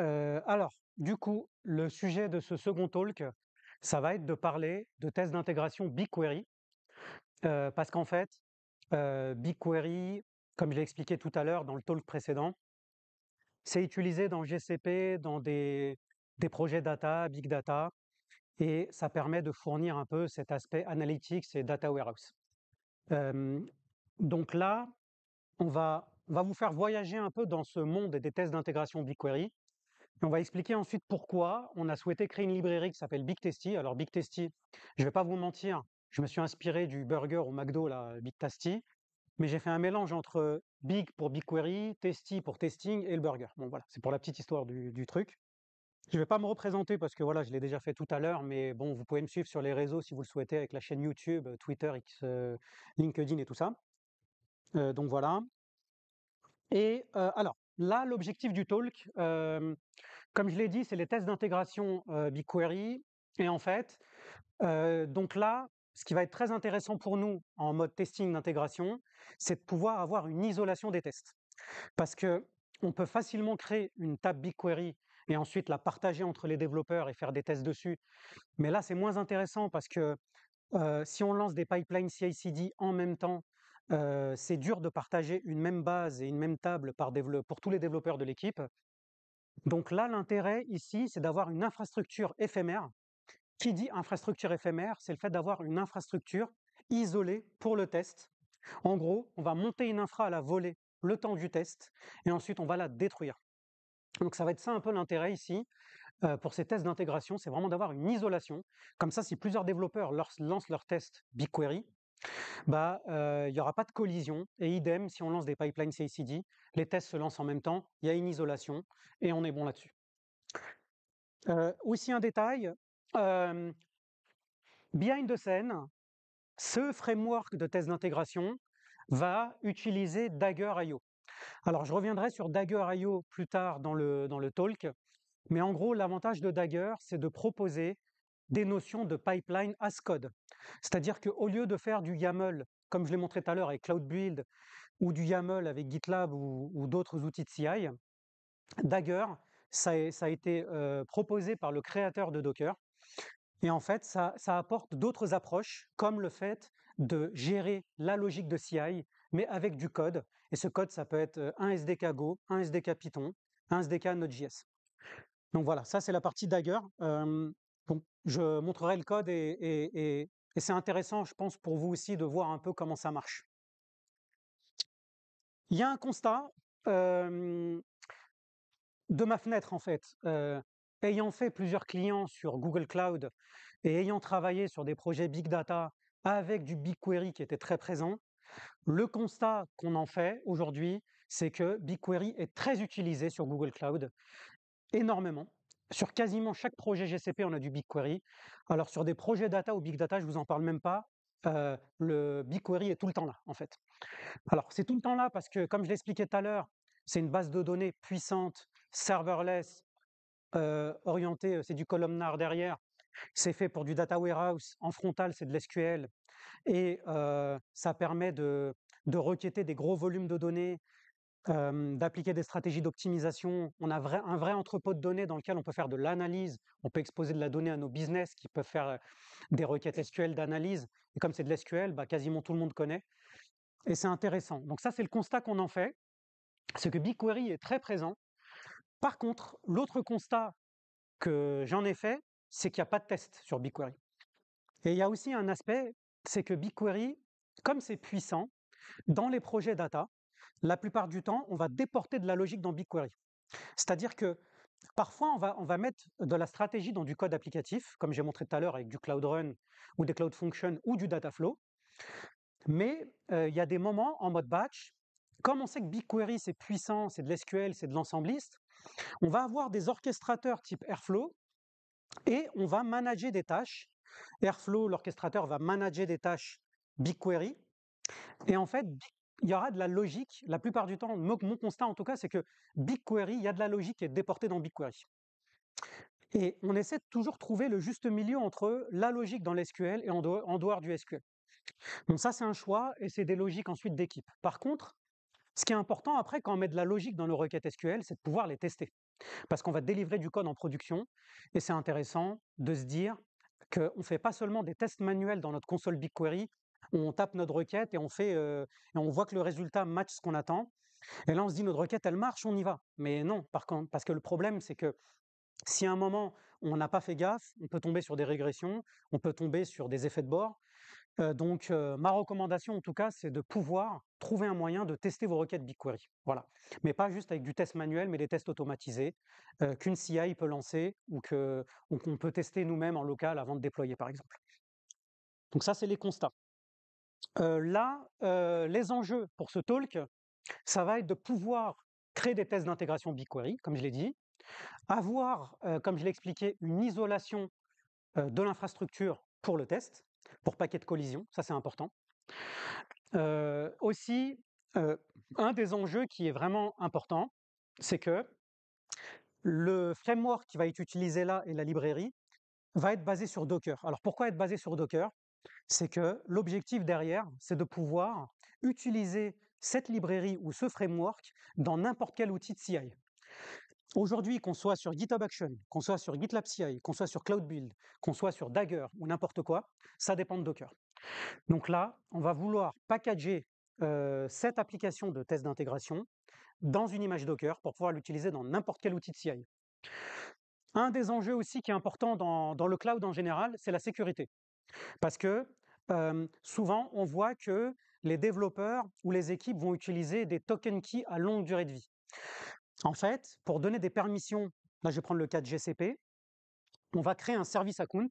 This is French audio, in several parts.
alors, du coup, le sujet de ce second talk, ça va être de parler de tests d'intégration BigQuery, parce qu'en fait, BigQuery, comme je l'ai expliqué tout à l'heure dans le talk précédent c'est utilisé dans GCP, dans des projets data, big data et ça permet de fournir un peu cet aspect analytics et data warehouse. donc là, on va vous faire voyager un peu dans ce monde des tests d'intégration BigQuery on va expliquer ensuite pourquoi on a souhaité créer une librairie qui s'appelle Big testy Alors Big testy je vais pas vous mentir, je me suis inspiré du burger au McDo, la Big Tasty, mais j'ai fait un mélange entre Big pour BigQuery, Testy pour testing et le burger. Bon voilà, c'est pour la petite histoire du, truc. Je ne vais pas me représenter parce que voilà, je l'ai déjà fait tout à l'heure, mais bon, vous pouvez me suivre sur les réseaux si vous le souhaitez avec la chaîne YouTube, euh, Twitter, X, euh, LinkedIn et tout ça. Euh, donc voilà. Et alors, Là, l'objectif du talk, comme je l'ai dit, c'est les tests d'intégration BigQuery. Et en fait, donc là, ce qui va être très intéressant pour nous en mode testing d'intégration, c'est de pouvoir avoir une isolation des tests. Parce que on peut facilement créer une table BigQuery et ensuite la partager entre les développeurs et faire des tests dessus. Mais là, c'est moins intéressant parce que si on lance des pipelines CI/CD en même temps c'est dur de partager une même base et une même table par pour tous les développeurs de l'équipe. Donc là, l'intérêt ici, c'est d'avoir une infrastructure éphémère. Qui dit infrastructure éphémère, c'est le fait d'avoir une infrastructure isolée pour le test. En gros, on va monter une infra à la volée le temps du test, et ensuite on va la détruire. Donc ça va être ça un peu l'intérêt ici pour ces tests d'intégration, c'est vraiment d'avoir une isolation. Comme ça, si plusieurs développeurs lancent leur test BigQuery, bah, il n'y aura pas de collision. Et idem, si on lance des pipelines CI-CD, les tests se lancent en même temps, il y a une isolation, et on est bon là-dessus. aussi un détail, behind the scene, ce framework de test d'intégration va utiliser Dagger.io. Alors je reviendrai sur Dagger.io plus tard dans le, dans le talk, mais en gros l'avantage de Dagger, c'est de proposer des notions de pipeline as code. C'est-à-dire qu'au lieu de faire du YAML, comme je l'ai montré tout à l'heure avec Cloud Build, ou du YAML avec GitLab ou, d'autres outils de CI, Dagger, ça a, été euh, proposé par le créateur de Docker. Et en fait, ça, apporte d'autres approches, comme le fait de gérer la logique de CI, mais avec du code. Et ce code, ça peut être euh, un SDK Go, un SDK Python, un SDK Node.js. Donc voilà, ça c'est la partie Dagger. Euh, je montrerai le code et, c'est intéressant, je pense, pour vous aussi de voir un peu comment ça marche. Il y a un constat de ma fenêtre, en fait. ayant fait plusieurs clients sur Google Cloud et ayant travaillé sur des projets Big Data avec du BigQuery qui était très présent, le constat qu'on en fait aujourd'hui, c'est que BigQuery est très utilisé sur Google Cloud, énormément sur quasiment chaque projet GCP, on a du BigQuery. Alors sur des projets data ou big data, je vous en parle même pas. Euh, le BigQuery est tout le temps là, en fait. Alors c'est tout le temps là parce que, comme je l'expliquais tout à l'heure, c'est une base de données puissante, serverless, euh, orientée, euh, c'est du columnar derrière. C'est fait pour du data warehouse. En frontal, c'est de l'SQL. Et ça permet de, de requêter des gros volumes de données, d'appliquer des stratégies d'optimisation. On a un vrai entrepôt de données dans lequel on peut faire de l'analyse, on peut exposer de la donnée à nos business qui peuvent faire des requêtes SQL d'analyse. Et comme c'est de l'SQL, bah, quasiment tout le monde connaît. Et c'est intéressant. Donc ça, c'est le constat qu'on en fait, c'est que BigQuery est très présent. Par contre, l'autre constat que j'en ai fait, c'est qu'il n'y a pas de test sur BigQuery. Et il y a aussi un aspect, c'est que BigQuery, comme c'est puissant, dans les projets data, la plupart du temps, on va déporter de la logique dans BigQuery. C'est-à-dire que parfois, on va, on va mettre de la stratégie dans du code applicatif, comme j'ai montré tout à l'heure avec du Cloud Run ou des Cloud Functions ou du Dataflow. Mais euh, il y a des moments en mode batch, comme on sait que BigQuery c'est puissant, c'est de l'SQL, c'est de l'ensembliste, on va avoir des orchestrateurs type Airflow et on va manager des tâches. Airflow, l'orchestrateur, va manager des tâches BigQuery. Et en fait, il y aura de la logique, la plupart du temps, mon, constat en tout cas, c'est que BigQuery, il y a de la logique qui est déportée dans BigQuery. Et on essaie de toujours trouver le juste milieu entre la logique dans l'SQL et en dehors, du SQL. Donc ça, c'est un choix et c'est des logiques ensuite d'équipe. Par contre, ce qui est important après, quand on met de la logique dans nos requêtes SQL, c'est de pouvoir les tester. Parce qu'on va délivrer du code en production et c'est intéressant de se dire qu'on ne fait pas seulement des tests manuels dans notre console BigQuery on tape notre requête et on fait, euh, et on voit que le résultat match ce qu'on attend. Et là, on se dit notre requête, elle marche, on y va. Mais non, par contre, parce que le problème, c'est que si à un moment on n'a pas fait gaffe, on peut tomber sur des régressions, on peut tomber sur des effets de bord. Euh, donc, euh, ma recommandation, en tout cas, c'est de pouvoir trouver un moyen de tester vos requêtes BigQuery. Voilà. Mais pas juste avec du test manuel, mais des tests automatisés qu'une CI peut lancer ou qu'on peut tester nous-mêmes en local avant de déployer, par exemple. Donc, ça, c'est les constats là, les enjeux pour ce talk, ça va être de pouvoir créer des tests d'intégration BigQuery, comme je l'ai dit, avoir, comme je l'ai expliqué, une isolation de l'infrastructure pour le test, pour paquet de collisions, ça c'est important. aussi, un des enjeux qui est vraiment important, c'est que le framework qui va être utilisé là et la librairie va être basé sur Docker. Alors pourquoi être basé sur Docker c'est que l'objectif derrière, c'est de pouvoir utiliser cette librairie ou ce framework dans n'importe quel outil de CI. Aujourd'hui, qu'on soit sur GitHub Action, qu'on soit sur GitLab CI, qu'on soit sur Cloud Build, qu'on soit sur Dagger ou n'importe quoi, ça dépend de Docker. Donc là, on va vouloir packager euh, cette application de test d'intégration dans une image Docker pour pouvoir l'utiliser dans n'importe quel outil de CI. Un des enjeux aussi qui est important dans le cloud en général, c'est la sécurité. Parce que souvent, on voit que les développeurs ou les équipes vont utiliser des token keys à longue durée de vie. En fait, pour donner des permissions, là je vais prendre le cas de GCP, on va créer un service account.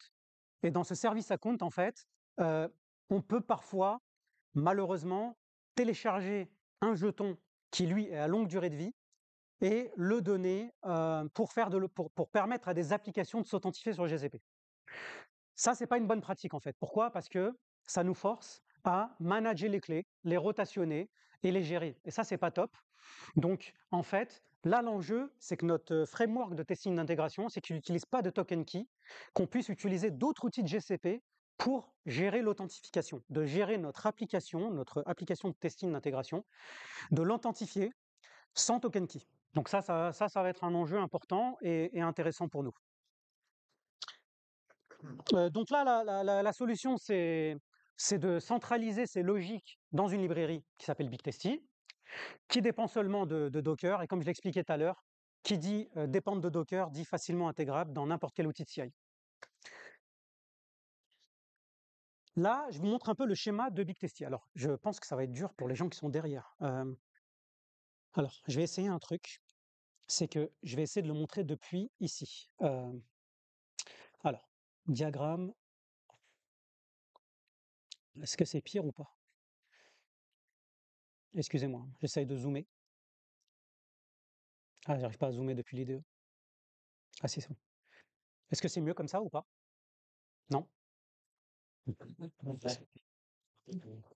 Et dans ce service account, en fait, on peut parfois, malheureusement, télécharger un jeton qui, lui, est à longue durée de vie et le donner pour permettre à des applications de s'authentifier sur GCP. Ça, c'est pas une bonne pratique en fait. Pourquoi Parce que ça nous force à manager les clés, les rotationner et les gérer. Et ça, c'est pas top. Donc, en fait, là, l'enjeu, c'est que notre framework de testing d'intégration, c'est qu'il n'utilise pas de token key, qu'on puisse utiliser d'autres outils de GCP pour gérer l'authentification, de gérer notre application, notre application de testing d'intégration, de l'authentifier sans token key. Donc ça, ça, ça, va être un enjeu important et intéressant pour nous. Euh, donc là, la, solution, c'est de centraliser ces logiques dans une librairie qui s'appelle BigTesty, qui dépend seulement de, Docker, et comme je l'expliquais tout à l'heure, qui dit euh, dépendre de Docker dit facilement intégrable dans n'importe quel outil de CI. Là, je vous montre un peu le schéma de BigTesty. Alors, je pense que ça va être dur pour les gens qui sont derrière. Euh, alors, je vais essayer un truc. C'est que je vais essayer de le montrer depuis ici diagramme. Est-ce que c'est pire ou pas Excusez-moi, j'essaye de zoomer. Ah, j'arrive pas à zoomer depuis l'idée. Ah, c'est ça. Est-ce que c'est mieux comme ça ou pas Non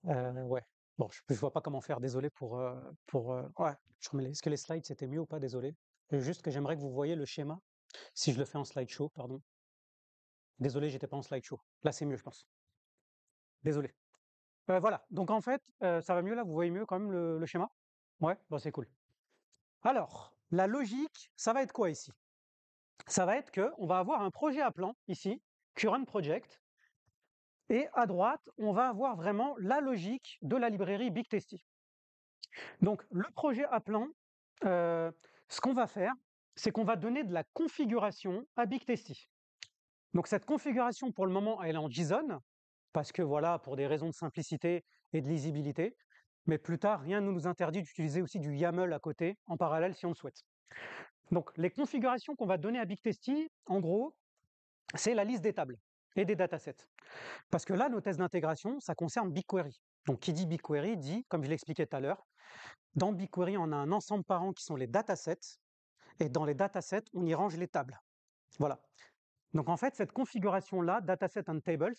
euh, Ouais. Bon, je, ne vois pas comment faire, désolé pour. Euh, euh, ouais, est-ce que les slides c'était mieux ou pas Désolé. Juste que j'aimerais que vous voyez le schéma, si je le fais en slideshow, pardon. Désolé, j'étais pas en slideshow. Là, c'est mieux, je pense. Désolé. Euh, voilà, donc en fait, euh, ça va mieux là, vous voyez mieux quand même le, schéma Ouais, bon, bah, c'est cool. Alors, la logique, ça va être quoi ici Ça va être qu'on va avoir un projet à plan ici, Current Project, et à droite, on va avoir vraiment la logique de la librairie Big Testy. Donc, le projet à plan, euh, ce qu'on va faire, c'est qu'on va donner de la configuration à Big Testy. Donc cette configuration, pour le moment, elle est en JSON, parce que voilà, pour des raisons de simplicité et de lisibilité. Mais plus tard, rien ne nous interdit d'utiliser aussi du YAML à côté, en parallèle, si on le souhaite. Donc les configurations qu'on va donner à BigTesty, en gros, c'est la liste des tables et des datasets. Parce que là, nos tests d'intégration, ça concerne BigQuery. Donc qui dit BigQuery dit, comme je l'expliquais tout à l'heure, dans BigQuery, on a un ensemble parent qui sont les datasets, et dans les datasets, on y range les tables. Voilà. Donc en fait, cette configuration-là, dataset and tables,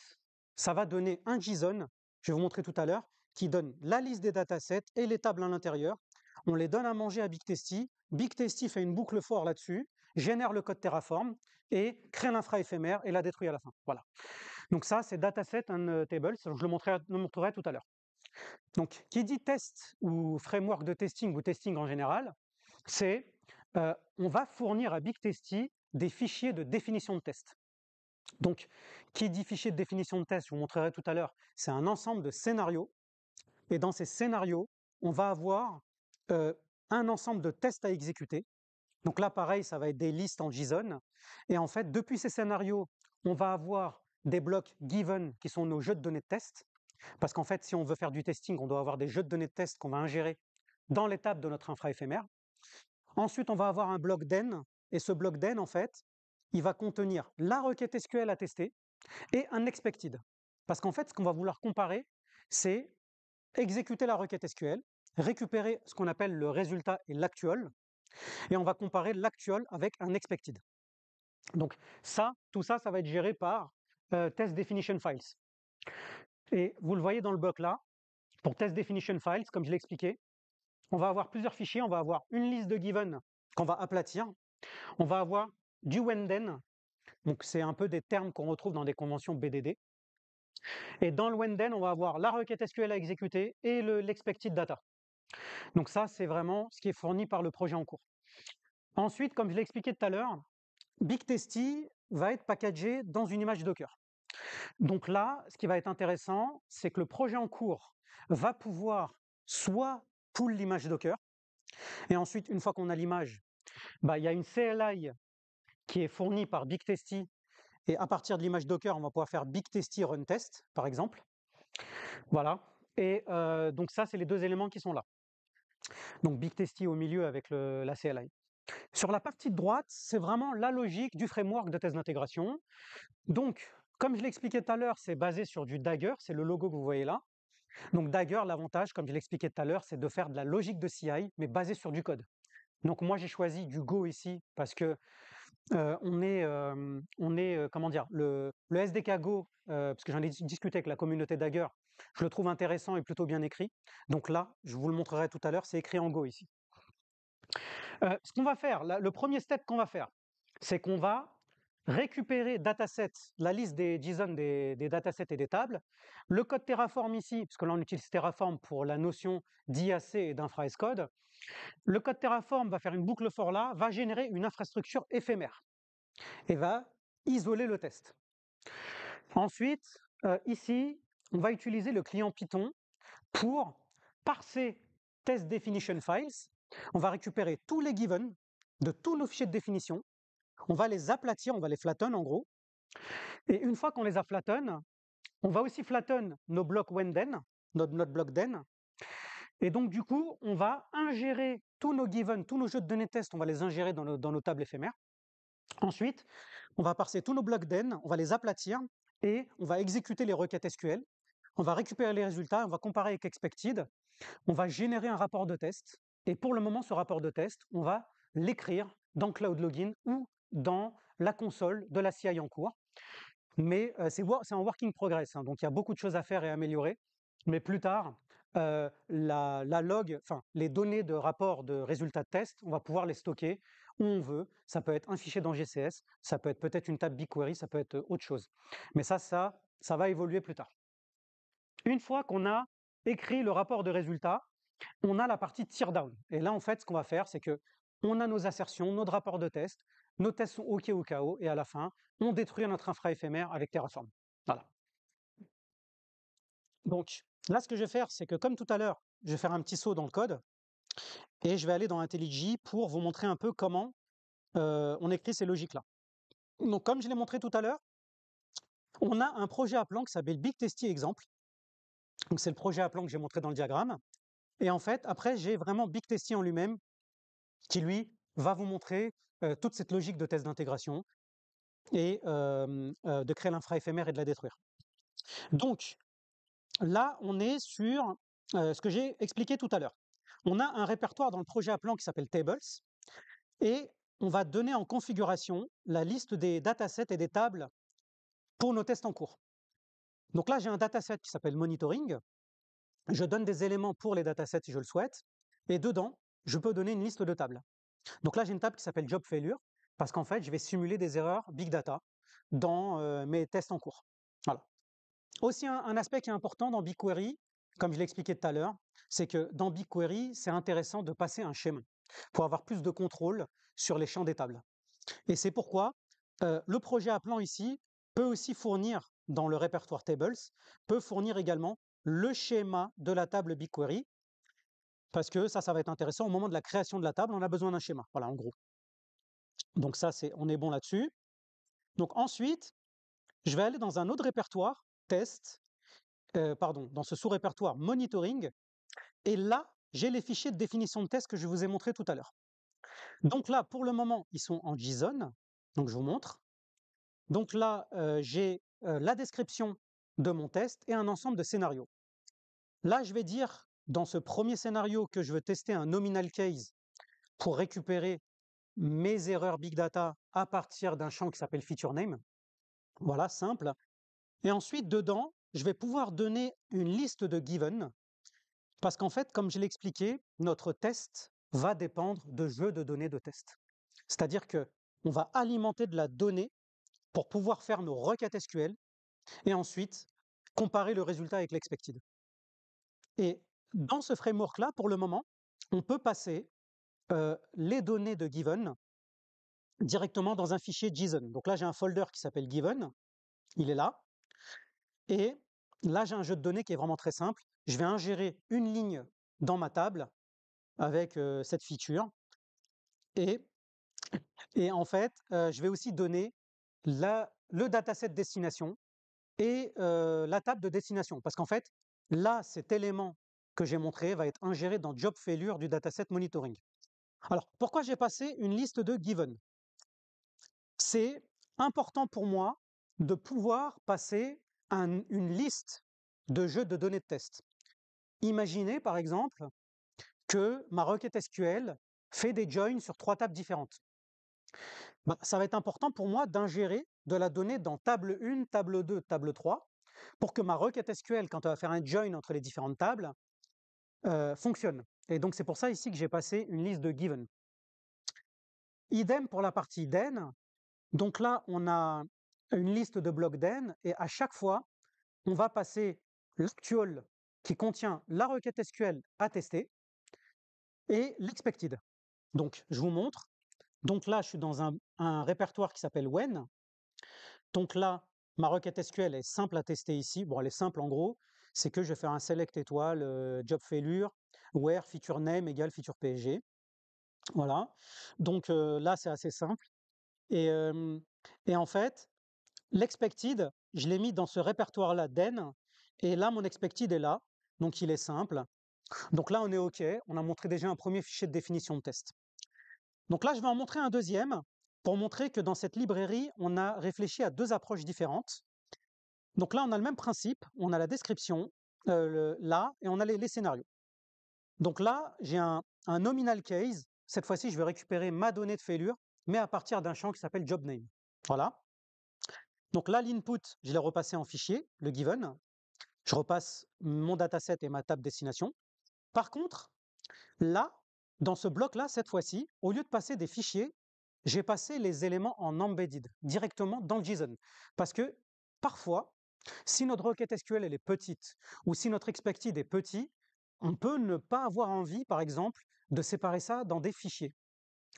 ça va donner un JSON, je vais vous montrer tout à l'heure, qui donne la liste des datasets et les tables à l'intérieur. On les donne à manger à Bigtesty. Bigtesty fait une boucle fort là-dessus, génère le code Terraform et crée l'infra éphémère et la détruit à la fin. Voilà. Donc ça, c'est dataset and euh, tables. Je le montrerai, tout à l'heure. Donc, qui dit test ou framework de testing ou testing en général, c'est euh, on va fournir à Big des fichiers de définition de test. Donc, qui dit fichier de définition de test, je vous montrerai tout à l'heure, c'est un ensemble de scénarios. Et dans ces scénarios, on va avoir euh, un ensemble de tests à exécuter. Donc là, pareil, ça va être des listes en JSON. Et en fait, depuis ces scénarios, on va avoir des blocs given qui sont nos jeux de données de test. Parce qu'en fait, si on veut faire du testing, on doit avoir des jeux de données de test qu'on va ingérer dans l'étape de notre infra éphémère. Ensuite, on va avoir un bloc den et ce bloc d'En, en fait, il va contenir la requête SQL à tester et un expected. Parce qu'en fait, ce qu'on va vouloir comparer, c'est exécuter la requête SQL, récupérer ce qu'on appelle le résultat et l'actuel, et on va comparer l'actuel avec un expected. Donc ça, tout ça, ça va être géré par euh, test definition files. Et vous le voyez dans le bloc là, pour test definition files, comme je l'ai expliqué, on va avoir plusieurs fichiers, on va avoir une liste de given qu'on va aplatir, on va avoir du Wenden, donc c'est un peu des termes qu'on retrouve dans des conventions BDD. Et dans le Wenden, on va avoir la requête SQL à exécuter et l'expected data. Donc ça, c'est vraiment ce qui est fourni par le projet en cours. Ensuite, comme je l'ai expliqué tout à l'heure, BigTesty va être packagé dans une image Docker. Donc là, ce qui va être intéressant, c'est que le projet en cours va pouvoir soit pull l'image Docker, et ensuite, une fois qu'on a l'image, bah, il y a une CLI qui est fournie par BigTesty. Et à partir de l'image Docker, on va pouvoir faire BigTesty run test, par exemple. Voilà. Et euh, donc ça, c'est les deux éléments qui sont là. Donc BigTesty au milieu avec la CLI. Sur la partie de droite, c'est vraiment la logique du framework de test d'intégration. Donc, comme je l'expliquais tout à l'heure, c'est basé sur du Dagger, c'est le logo que vous voyez là. Donc Dagger, l'avantage, comme je l'expliquais tout à l'heure, c'est de faire de la logique de CI, mais basée sur du code. Donc moi j'ai choisi du Go ici parce que on est, on est comment dire, le, le SDK Go, parce que j'en ai discuté avec la communauté Dagger, je le trouve intéressant et plutôt bien écrit. Donc là, je vous le montrerai tout à l'heure, c'est écrit en Go ici. ce qu'on va faire, le premier step qu'on va faire, c'est qu'on va récupérer la liste des JSON des, des, datasets et des tables, le code Terraform ici, parce que là on utilise Terraform pour la notion d'IAC et d'infraescode, le code Terraform va faire une boucle for là, va générer une infrastructure éphémère et va isoler le test. Ensuite, euh, ici, on va utiliser le client Python pour parser test definition files. On va récupérer tous les given de tous nos fichiers de définition. On va les aplatir, on va les flatten en gros. Et une fois qu'on les a flatten, on va aussi flatten nos blocs when then, notre, notre bloc then, et donc, du coup, on va ingérer tous nos given, tous nos jeux de données test, on va les ingérer dans, nos, tables éphémères. Ensuite, on va parser tous nos blocs d'en, on va les aplatir et on va exécuter les requêtes SQL. On va récupérer les résultats, on va comparer avec expected. On va générer un rapport de test. Et pour le moment, ce rapport de test, on va l'écrire dans Cloud Login ou dans la console de la CI en cours. Mais euh, c'est en working progress, hein, donc il y a beaucoup de choses à faire et à améliorer. Mais plus tard, euh, la, log, enfin les données de rapport de résultats de test, on va pouvoir les stocker où on veut. Ça peut être un fichier dans GCS, ça peut être peut-être une table BigQuery, ça peut être euh, autre chose. Mais ça, ça, va évoluer plus tard. Une fois qu'on a écrit le rapport de résultats, on a la partie teardown. Et là, en fait, ce qu'on va faire, c'est que on a nos assertions, notre rapport de test, nos tests sont OK ou KO, et à la fin, on détruit notre infra éphémère avec Terraform. Voilà. Donc, Là, ce que je vais faire, c'est que comme tout à l'heure, je vais faire un petit saut dans le code et je vais aller dans IntelliJ pour vous montrer un peu comment euh, on écrit ces logiques-là. Donc, comme je l'ai montré tout à l'heure, on a un projet à plan qui s'appelle Big Testy Exemple. Donc, c'est le projet à plan que j'ai montré dans le diagramme. Et en fait, après, j'ai vraiment Big Testy en lui-même qui, lui, va vous montrer euh, toute cette logique de test d'intégration et euh, de créer l'infra-éphémère et de la détruire. Donc, là, on est sur ce que j'ai expliqué tout à l'heure. On a un répertoire dans le projet à plan qui s'appelle Tables, et on va donner en configuration la liste des datasets et des tables pour nos tests en cours. Donc là, j'ai un dataset qui s'appelle monitoring. Je donne des éléments pour les datasets si je le souhaite, et dedans, je peux donner une liste de tables. Donc là, j'ai une table qui s'appelle job failure, parce qu'en fait, je vais simuler des erreurs big data dans mes tests en cours. Voilà. Aussi, un, aspect qui est important dans BigQuery, comme je l'expliquais tout à l'heure, c'est que dans BigQuery, c'est intéressant de passer un schéma pour avoir plus de contrôle sur les champs des tables. Et c'est pourquoi euh, le projet à plan ici peut aussi fournir, dans le répertoire tables, peut fournir également le schéma de la table BigQuery, parce que ça, ça va être intéressant. Au moment de la création de la table, on a besoin d'un schéma. Voilà, en gros. Donc ça, c'est, on est bon là-dessus. Donc ensuite, je vais aller dans un autre répertoire test, pardon, dans ce sous-répertoire monitoring. Et là, j'ai les fichiers de définition de test que je vous ai montré tout à l'heure. Donc là, pour le moment, ils sont en JSON. Donc je vous montre. Donc là, j'ai la description de mon test et un ensemble de scénarios. Là, je vais dire dans ce premier scénario que je veux tester un nominal case pour récupérer mes erreurs big data à partir d'un champ qui s'appelle feature name. Voilà, simple. Et ensuite, dedans, je vais pouvoir donner une liste de given, parce qu'en fait, comme je l'ai expliqué, notre test va dépendre de jeux de données de test. C'est-à-dire qu'on va alimenter de la donnée pour pouvoir faire nos requêtes SQL et ensuite comparer le résultat avec l'expected. Et dans ce framework-là, pour le moment, on peut passer euh, les données de given directement dans un fichier JSON. Donc là, j'ai un folder qui s'appelle given, il est là. Et là, j'ai un jeu de données qui est vraiment très simple. Je vais ingérer une ligne dans ma table avec cette feature. Et, en fait, je vais aussi donner le dataset destination et la table de destination. Parce qu'en fait, là, cet élément que j'ai montré va être ingéré dans job failure du dataset monitoring. Alors, pourquoi j'ai passé une liste de given C'est important pour moi de pouvoir passer une liste de jeux de données de test. Imaginez par exemple que ma requête SQL fait des joins sur trois tables différentes. Ben, ça va être important pour moi d'ingérer de la donnée dans table 1, table 2, table 3, pour que ma requête SQL, quand elle va faire un join entre les différentes tables, euh, fonctionne. Et donc c'est pour ça ici que j'ai passé une liste de given. Idem pour la partie den. Donc là, on a une liste de blocs d'en, et à chaque fois, on va passer l'actual qui contient la requête SQL à tester et l'expected. Donc, je vous montre. Donc là, je suis dans un, répertoire qui s'appelle when. Donc là, ma requête SQL est simple à tester ici. Bon, elle est simple en gros. C'est que je vais faire un select étoile, euh, job failure, where feature name égale feature PSG. Voilà. Donc euh, là, c'est assez simple. Et, euh, et en fait, L'expected, je l'ai mis dans ce répertoire-là den, Et là, mon expected est là. Donc, il est simple. Donc là, on est OK. On a montré déjà un premier fichier de définition de test. Donc là, je vais en montrer un deuxième pour montrer que dans cette librairie, on a réfléchi à deux approches différentes. Donc là, on a le même principe. On a la description, euh, là, et on a les, scénarios. Donc là, j'ai un, nominal case. Cette fois-ci, je vais récupérer ma donnée de failure, mais à partir d'un champ qui s'appelle job name. Voilà. Donc là, l'input, je l'ai repassé en fichier, le given. Je repasse mon dataset et ma table destination. Par contre, là, dans ce bloc-là, cette fois-ci, au lieu de passer des fichiers, j'ai passé les éléments en embedded, directement dans le JSON. Parce que parfois, si notre requête SQL elle est petite, ou si notre expected est petit, on peut ne pas avoir envie, par exemple, de séparer ça dans des fichiers.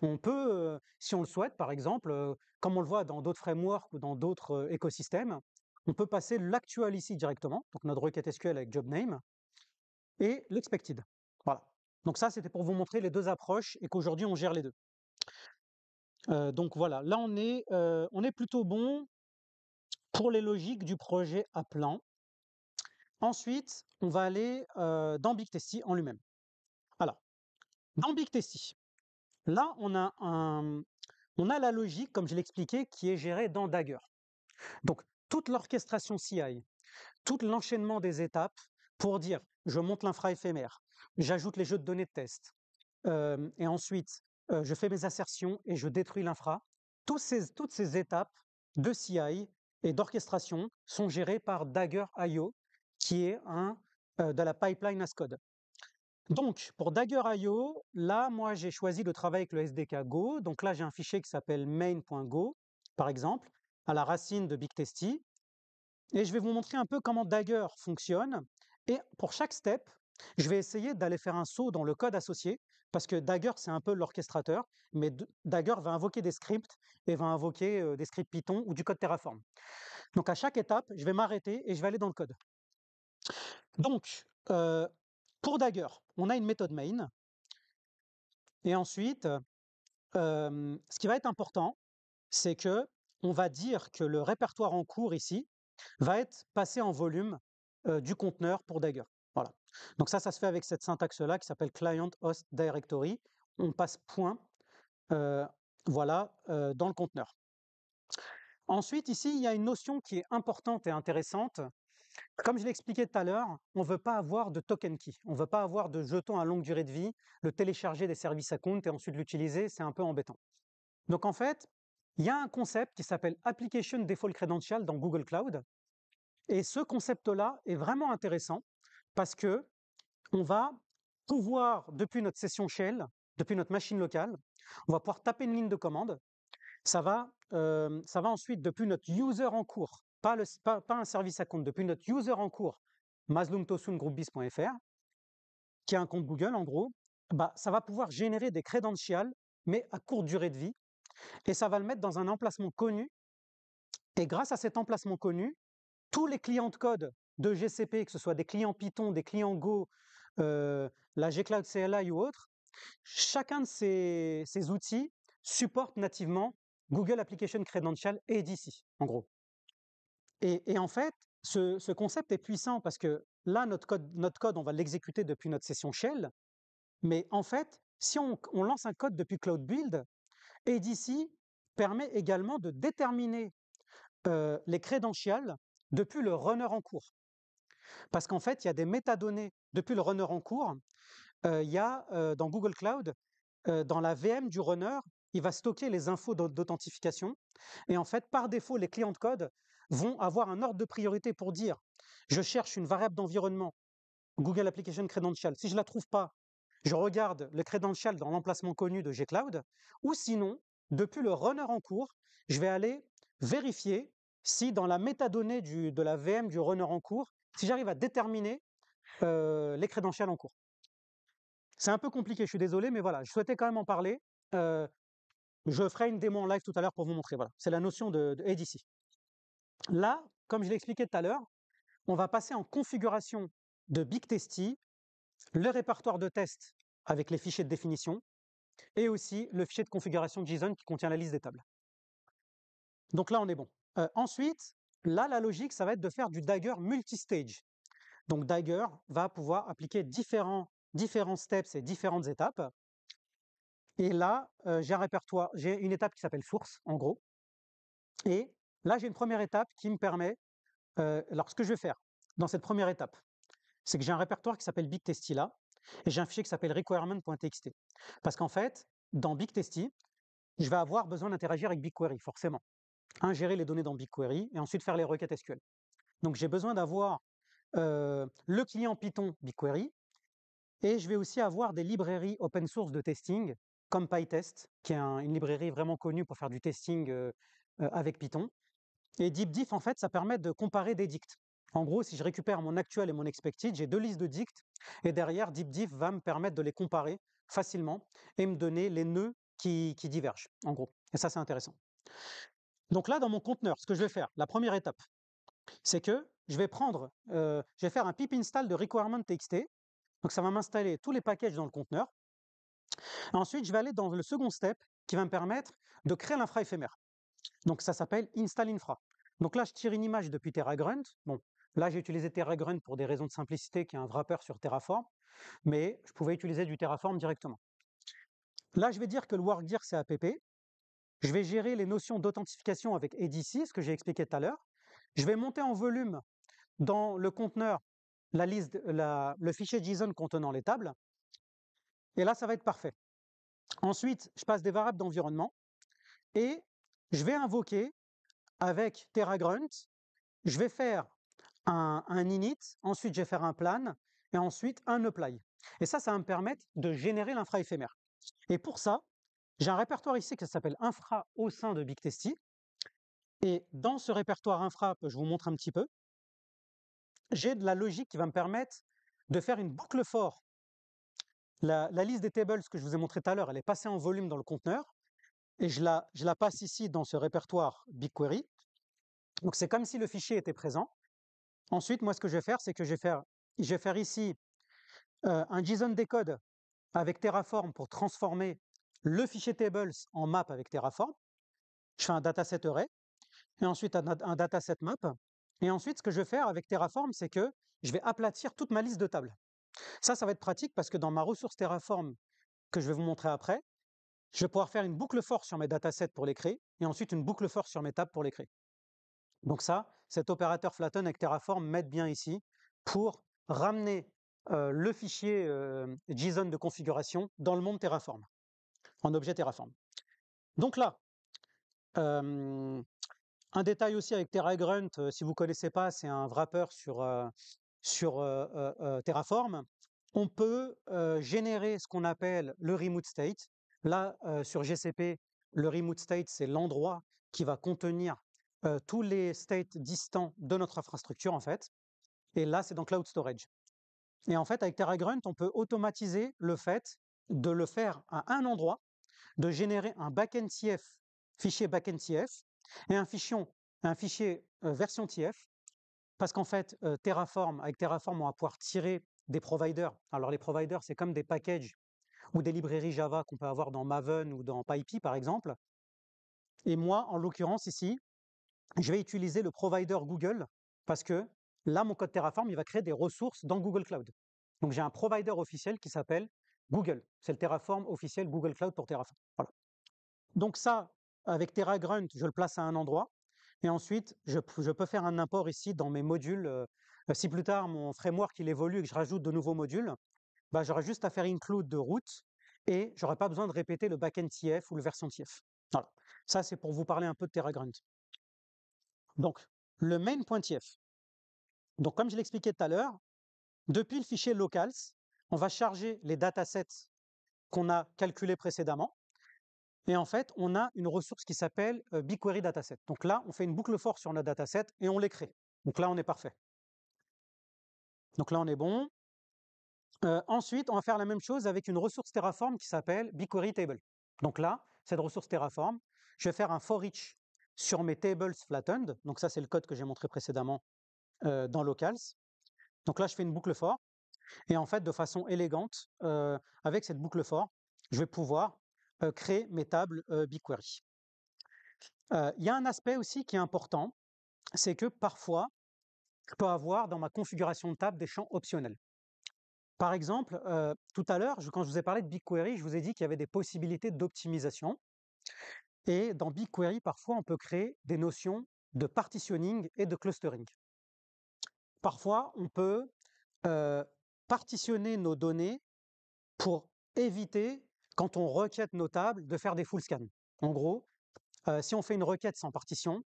On peut, si on le souhaite, par exemple, comme on le voit dans d'autres frameworks ou dans d'autres écosystèmes, on peut passer l'actual ici directement, donc notre requête SQL avec job name, et l'expected. Voilà. Donc ça, c'était pour vous montrer les deux approches et qu'aujourd'hui, on gère les deux. donc voilà, là, on est, on est plutôt bon pour les logiques du projet à plan. Ensuite, on va aller dans BigTesty en lui-même. Alors, dans BigTesty, Là, on a, la logique, comme je l'expliquais, qui est gérée dans Dagger. Donc, toute l'orchestration CI, tout l'enchaînement des étapes pour dire je monte l'infra éphémère, j'ajoute les jeux de données de test, euh, et ensuite euh, je fais mes assertions et je détruis l'infra. Toutes ces, étapes de CI et d'orchestration sont gérées par Dagger IO, qui est un euh, de la pipeline as code. Donc, pour Dagger.io, là, moi, j'ai choisi de travailler avec le SDK Go. Donc là, j'ai un fichier qui s'appelle main.go, par exemple, à la racine de BigTesty. Et je vais vous montrer un peu comment Dagger fonctionne. Et pour chaque step, je vais essayer d'aller faire un saut dans le code associé, parce que Dagger, c'est un peu l'orchestrateur, mais Dagger va invoquer des scripts et va invoquer euh, des scripts Python ou du code Terraform. Donc à chaque étape, je vais m'arrêter et je vais aller dans le code. Donc, euh, pour Dagger, on a une méthode main. Et ensuite, ce qui va être important, c'est que on va dire que le répertoire en cours ici va être passé en volume du conteneur pour Dagger. Voilà. Donc ça, ça se fait avec cette syntaxe-là qui s'appelle client host directory. On passe point, voilà, dans le conteneur. Ensuite, ici, il y a une notion qui est importante et intéressante, comme je l'expliquais tout à l'heure, on ne veut pas avoir de token key, on ne veut pas avoir de jeton à longue durée de vie, le télécharger des services à compte et ensuite l'utiliser, c'est un peu embêtant. Donc en fait, il y a un concept qui s'appelle Application Default Credential dans Google Cloud. Et ce concept-là est vraiment intéressant parce que on va pouvoir, depuis notre session Shell, depuis notre machine locale, on va pouvoir taper une ligne de commande. Ça va, euh, ça va ensuite, depuis notre user en cours, pas, un service à compte depuis notre user en cours, mazlumtosungroupbiz.fr, qui a un compte Google en gros, bah, ça va pouvoir générer des credentials, mais à courte durée de vie, et ça va le mettre dans un emplacement connu. Et grâce à cet emplacement connu, tous les clients de code de GCP, que ce soit des clients Python, des clients Go, euh, la Gcloud CLI ou autre, chacun de ces, outils supporte nativement Google Application Credential et DC, en gros. Et, en fait, ce, concept est puissant parce que là, notre code, notre code on va l'exécuter depuis notre session shell. Mais en fait, si on, lance un code depuis Cloud Build, ADC permet également de déterminer euh, les crédentiales depuis le runner en cours. Parce qu'en fait, il y a des métadonnées depuis le runner en cours. Euh, il y a euh, dans Google Cloud, dans la VM du runner, il va stocker les infos d'authentification. Et en fait, par défaut, les clients de code vont avoir un ordre de priorité pour dire je cherche une variable d'environnement, Google Application Credential. Si je ne la trouve pas, je regarde le credential dans l'emplacement connu de Gcloud, ou sinon, depuis le runner en cours, je vais aller vérifier si dans la métadonnée de la VM du runner en cours, si j'arrive à déterminer euh, les credentials en cours. C'est un peu compliqué, je suis désolé, mais voilà, je souhaitais quand même en parler. Euh, je ferai une démo en live tout à l'heure pour vous montrer. Voilà, c'est la notion de, de ADC. Là, comme je l'expliquais tout à l'heure, on va passer en configuration de Big Testy, le répertoire de tests avec les fichiers de définition, et aussi le fichier de configuration JSON qui contient la liste des tables. Donc là, on est bon. Euh, ensuite, là, la logique, ça va être de faire du Dagger multistage. Donc Dagger va pouvoir appliquer différents, steps et différentes étapes. Et là, euh, j'ai un répertoire, j'ai une étape qui s'appelle source, en gros. Et Là, j'ai une première étape qui me permet. Euh, alors, ce que je vais faire dans cette première étape, c'est que j'ai un répertoire qui s'appelle Big là, et j'ai un fichier qui s'appelle requirement.txt. Parce qu'en fait, dans BigTesty, je vais avoir besoin d'interagir avec BigQuery, forcément. Ingérer les données dans BigQuery et ensuite faire les requêtes SQL. Donc, j'ai besoin d'avoir euh, le client Python BigQuery et je vais aussi avoir des librairies open source de testing comme PyTest, qui est une librairie vraiment connue pour faire du testing euh, avec Python. Et deep diff, en fait, ça permet de comparer des dicts. En gros, si je récupère mon actuel et mon expected, j'ai deux listes de dicts, et derrière, deep diff va me permettre de les comparer facilement et me donner les nœuds qui, divergent, en gros. Et ça, c'est intéressant. Donc là, dans mon conteneur, ce que je vais faire, la première étape, c'est que je vais prendre, euh, je vais faire un pip install de requirement.txt. Donc ça va m'installer tous les packages dans le conteneur. Ensuite, je vais aller dans le second step qui va me permettre de créer l'infra éphémère. Donc ça s'appelle install infra. Donc là, je tire une image depuis TerraGrunt. Bon, là, j'ai utilisé TerraGrunt pour des raisons de simplicité, qui est un wrapper sur Terraform, mais je pouvais utiliser du Terraform directement. Là, je vais dire que le WorkDir, c'est APP. Je vais gérer les notions d'authentification avec edici, ce que j'ai expliqué tout à l'heure. Je vais monter en volume dans le conteneur la liste, le fichier JSON contenant les tables. Et là, ça va être parfait. Ensuite, je passe des variables d'environnement et je vais invoquer avec TerraGrunt, je vais faire un, init, ensuite je vais faire un plan, et ensuite un apply. Et ça, ça va me permettre de générer l'infra éphémère. Et pour ça, j'ai un répertoire ici qui s'appelle infra au sein de BigTesty. Et dans ce répertoire infra, je vous montre un petit peu, j'ai de la logique qui va me permettre de faire une boucle fort. La, la liste des tables que je vous ai montré tout à l'heure, elle est passée en volume dans le conteneur et je la, passe ici dans ce répertoire BigQuery. Donc c'est comme si le fichier était présent. Ensuite, moi ce que je vais faire, c'est que je vais faire, je vais faire ici euh, un JSON décode avec Terraform pour transformer le fichier tables en map avec Terraform. Je fais un dataset array et ensuite un, un dataset map. Et ensuite, ce que je vais faire avec Terraform, c'est que je vais aplatir toute ma liste de tables. Ça, ça va être pratique parce que dans ma ressource Terraform que je vais vous montrer après, je vais pouvoir faire une boucle force sur mes datasets pour les créer, et ensuite une boucle force sur mes tables pour les créer. Donc ça, cet opérateur flatten avec Terraform m'aide bien ici pour ramener euh, le fichier euh, JSON de configuration dans le monde Terraform, en objet Terraform. Donc là, un détail aussi avec TerraGrunt, euh, si vous ne connaissez pas, c'est un wrapper sur, sur Terraform. On peut générer ce qu'on appelle le remote state, Là, euh, sur GCP, le remote state, c'est l'endroit qui va contenir euh, tous les states distants de notre infrastructure, en fait. Et là, c'est dans Cloud Storage. Et en fait, avec TerraGrunt, on peut automatiser le fait de le faire à un endroit, de générer un backend TF, fichier backend TF, et un fichier, un fichier euh, version TF, parce qu'en fait, Terraform, avec Terraform, on va pouvoir tirer des providers. Alors, les providers, c'est comme des packages ou des librairies Java qu'on peut avoir dans Maven ou dans PyPy par exemple. Et moi, en l'occurrence ici, je vais utiliser le provider Google parce que là, mon code Terraform, il va créer des ressources dans Google Cloud. Donc j'ai un provider officiel qui s'appelle Google. C'est le Terraform officiel Google Cloud pour Terraform. Voilà. Donc ça, avec TerraGrunt, je le place à un endroit. Et ensuite, je, je, peux faire un import ici dans mes modules. Euh, si plus tard mon framework il évolue et que je rajoute de nouveaux modules, bah, j'aurais juste à faire include de route et j'aurais pas besoin de répéter le backend TF ou le versant TF. Voilà. Ça, c'est pour vous parler un peu de TerraGrunt. Donc, le main.tf. Donc, comme je l'expliquais tout à l'heure, depuis le fichier locals, on va charger les datasets qu'on a calculés précédemment. Et en fait, on a une ressource qui s'appelle euh, BigQuery Dataset. Donc là, on fait une boucle for sur notre dataset et on les crée. Donc là, on est parfait. Donc là, on est bon ensuite, on va faire la même chose avec une ressource Terraform qui s'appelle BigQuery Table. Donc là, cette ressource Terraform, je vais faire un for each sur mes tables flattened. Donc ça, c'est le code que j'ai montré précédemment dans locals. Donc là, je fais une boucle for. Et en fait, de façon élégante, avec cette boucle for, je vais pouvoir créer mes tables BigQuery. Il y a un aspect aussi qui est important, c'est que parfois, je peux avoir dans ma configuration de table des champs optionnels. Par exemple, tout à l'heure, quand je vous ai parlé de BigQuery, je vous ai dit qu'il y avait des possibilités d'optimisation. Et dans BigQuery, parfois, on peut créer des notions de partitioning et de clustering. Parfois, on peut partitionner nos données pour éviter, quand on requête nos tables, de faire des full scans. En gros, si on fait une requête sans partition,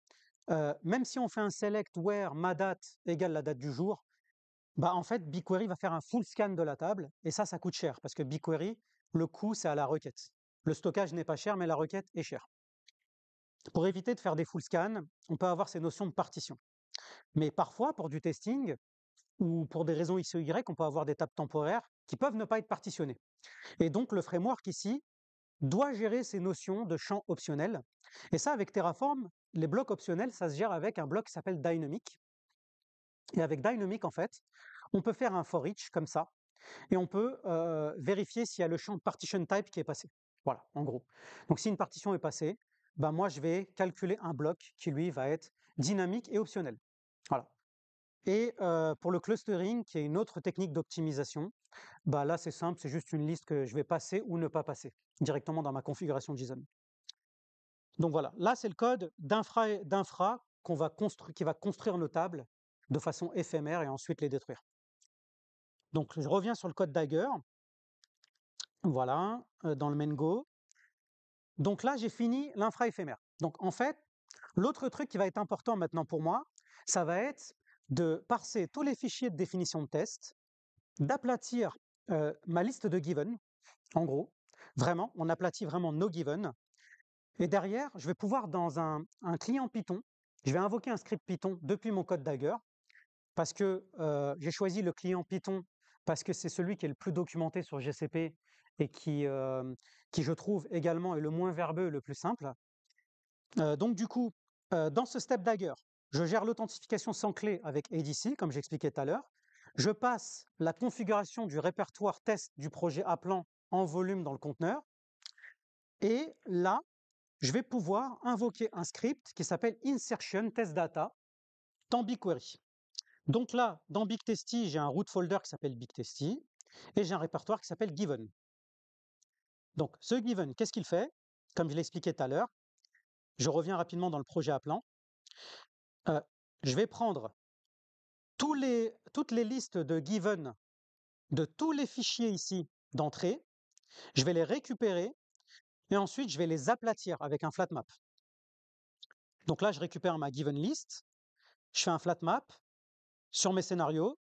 même si on fait un select where ma date égale la date du jour, bah, en fait, BigQuery va faire un full scan de la table, et ça, ça coûte cher, parce que BigQuery, le coût, c'est à la requête. Le stockage n'est pas cher, mais la requête est chère. Pour éviter de faire des full scans, on peut avoir ces notions de partition. Mais parfois, pour du testing, ou pour des raisons X ou Y, on peut avoir des tables temporaires qui peuvent ne pas être partitionnées. Et donc, le framework ici doit gérer ces notions de champs optionnels. Et ça, avec Terraform, les blocs optionnels, ça se gère avec un bloc qui s'appelle Dynamic, et avec Dynamic, en fait, on peut faire un for each comme ça, et on peut vérifier s'il y a le champ partition type qui est passé. Voilà, en gros. Donc si une partition est passée, ben moi je vais calculer un bloc qui lui va être dynamique et optionnel. Voilà. Et pour le clustering, qui est une autre technique d'optimisation, bah là c'est simple, c'est juste une liste que je vais passer ou ne pas passer directement dans ma configuration JSON. Donc voilà, là c'est le code d'infra qu'on va construire, qui va construire nos tables de façon éphémère et ensuite les détruire. Donc je reviens sur le code Dagger. Voilà, euh, dans le main go. Donc là, j'ai fini l'infra-éphémère. Donc en fait, l'autre truc qui va être important maintenant pour moi, ça va être de parser tous les fichiers de définition de test, d'aplatir euh, ma liste de given, en gros. Vraiment, on aplatit vraiment nos given. Et derrière, je vais pouvoir, dans un, un client Python, je vais invoquer un script Python depuis mon code Dagger parce que j'ai choisi le client Python parce que c'est celui qui est le plus documenté sur GCP et qui, qui je trouve également est le moins verbeux et le plus simple. donc du coup, dans ce step dagger, je gère l'authentification sans clé avec ADC, comme j'expliquais tout à l'heure. Je passe la configuration du répertoire test du projet Aplan en volume dans le conteneur. Et là, je vais pouvoir invoquer un script qui s'appelle insertion test data dans BigQuery. Donc là, dans BigTesty, j'ai un root folder qui s'appelle BigTesty et j'ai un répertoire qui s'appelle Given. Donc ce Given, qu'est-ce qu'il fait Comme je l'expliquais tout à l'heure, je reviens rapidement dans le projet à plan. Euh, je vais prendre toutes les listes de Given de tous les fichiers ici d'entrée, je vais les récupérer et ensuite je vais les aplatir avec un flat map. Donc là, je récupère ma given list, je fais un flat map, sur mes scénarios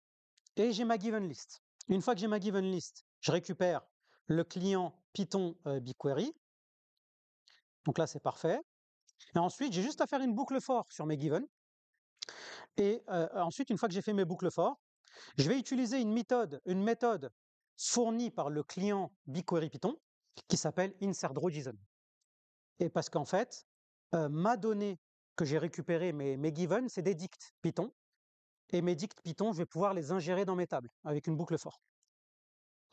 et j'ai ma given list. Une fois que j'ai ma given list, je récupère le client Python euh, BigQuery. Donc là, c'est parfait. Et ensuite, j'ai juste à faire une boucle fort sur mes given. Et euh, ensuite, une fois que j'ai fait mes boucles for, je vais utiliser une méthode, une méthode fournie par le client BigQuery Python qui s'appelle insertDrawJSON. Et parce qu'en fait, euh, ma donnée que j'ai récupérée, mes, mes given, c'est des dicts Python et mes dictes Python, je vais pouvoir les ingérer dans mes tables avec une boucle for.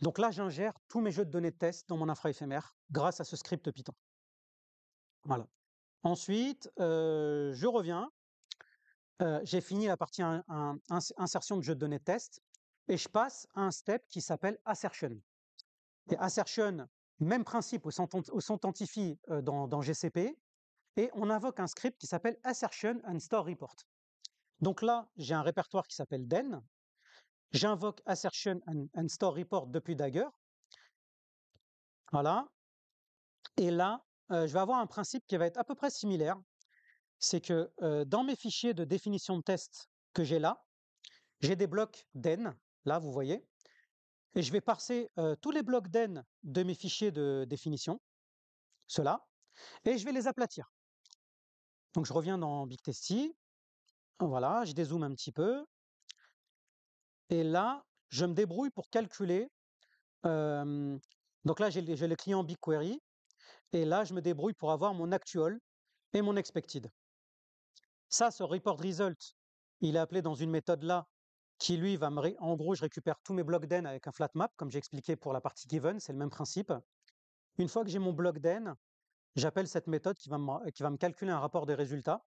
Donc là, j'ingère tous mes jeux de données de test dans mon infra-éphémère grâce à ce script Python. Voilà. Ensuite, euh, je reviens. Euh, j'ai fini la partie insertion de jeux de données de test et je passe à un step qui s'appelle assertion. Et assertion, même principe, on s'authentifie euh, dans GCP et on invoque un script qui s'appelle assertion and store report. Donc là, j'ai un répertoire qui s'appelle den. J'invoque assertion and, store report depuis Dagger. Voilà. Et là, euh, je vais avoir un principe qui va être à peu près similaire. C'est que euh, dans mes fichiers de définition de test que j'ai là, j'ai des blocs den, là vous voyez, et je vais parser euh, tous les blocs den de mes fichiers de définition, ceux-là, et je vais les aplatir. Donc je reviens dans BigTesty, voilà, je dézoome un petit peu. Et là, je me débrouille pour calculer. donc là, j'ai le client BigQuery. Et là, je me débrouille pour avoir mon actual et mon expected. Ça, ce report result, il est appelé dans une méthode là qui, lui, va me... En gros, je récupère tous mes blocs d'en avec un flat map, comme j'ai expliqué pour la partie given, c'est le même principe. Une fois que j'ai mon bloc d'en, j'appelle cette méthode qui va, qui va me calculer un rapport des résultats.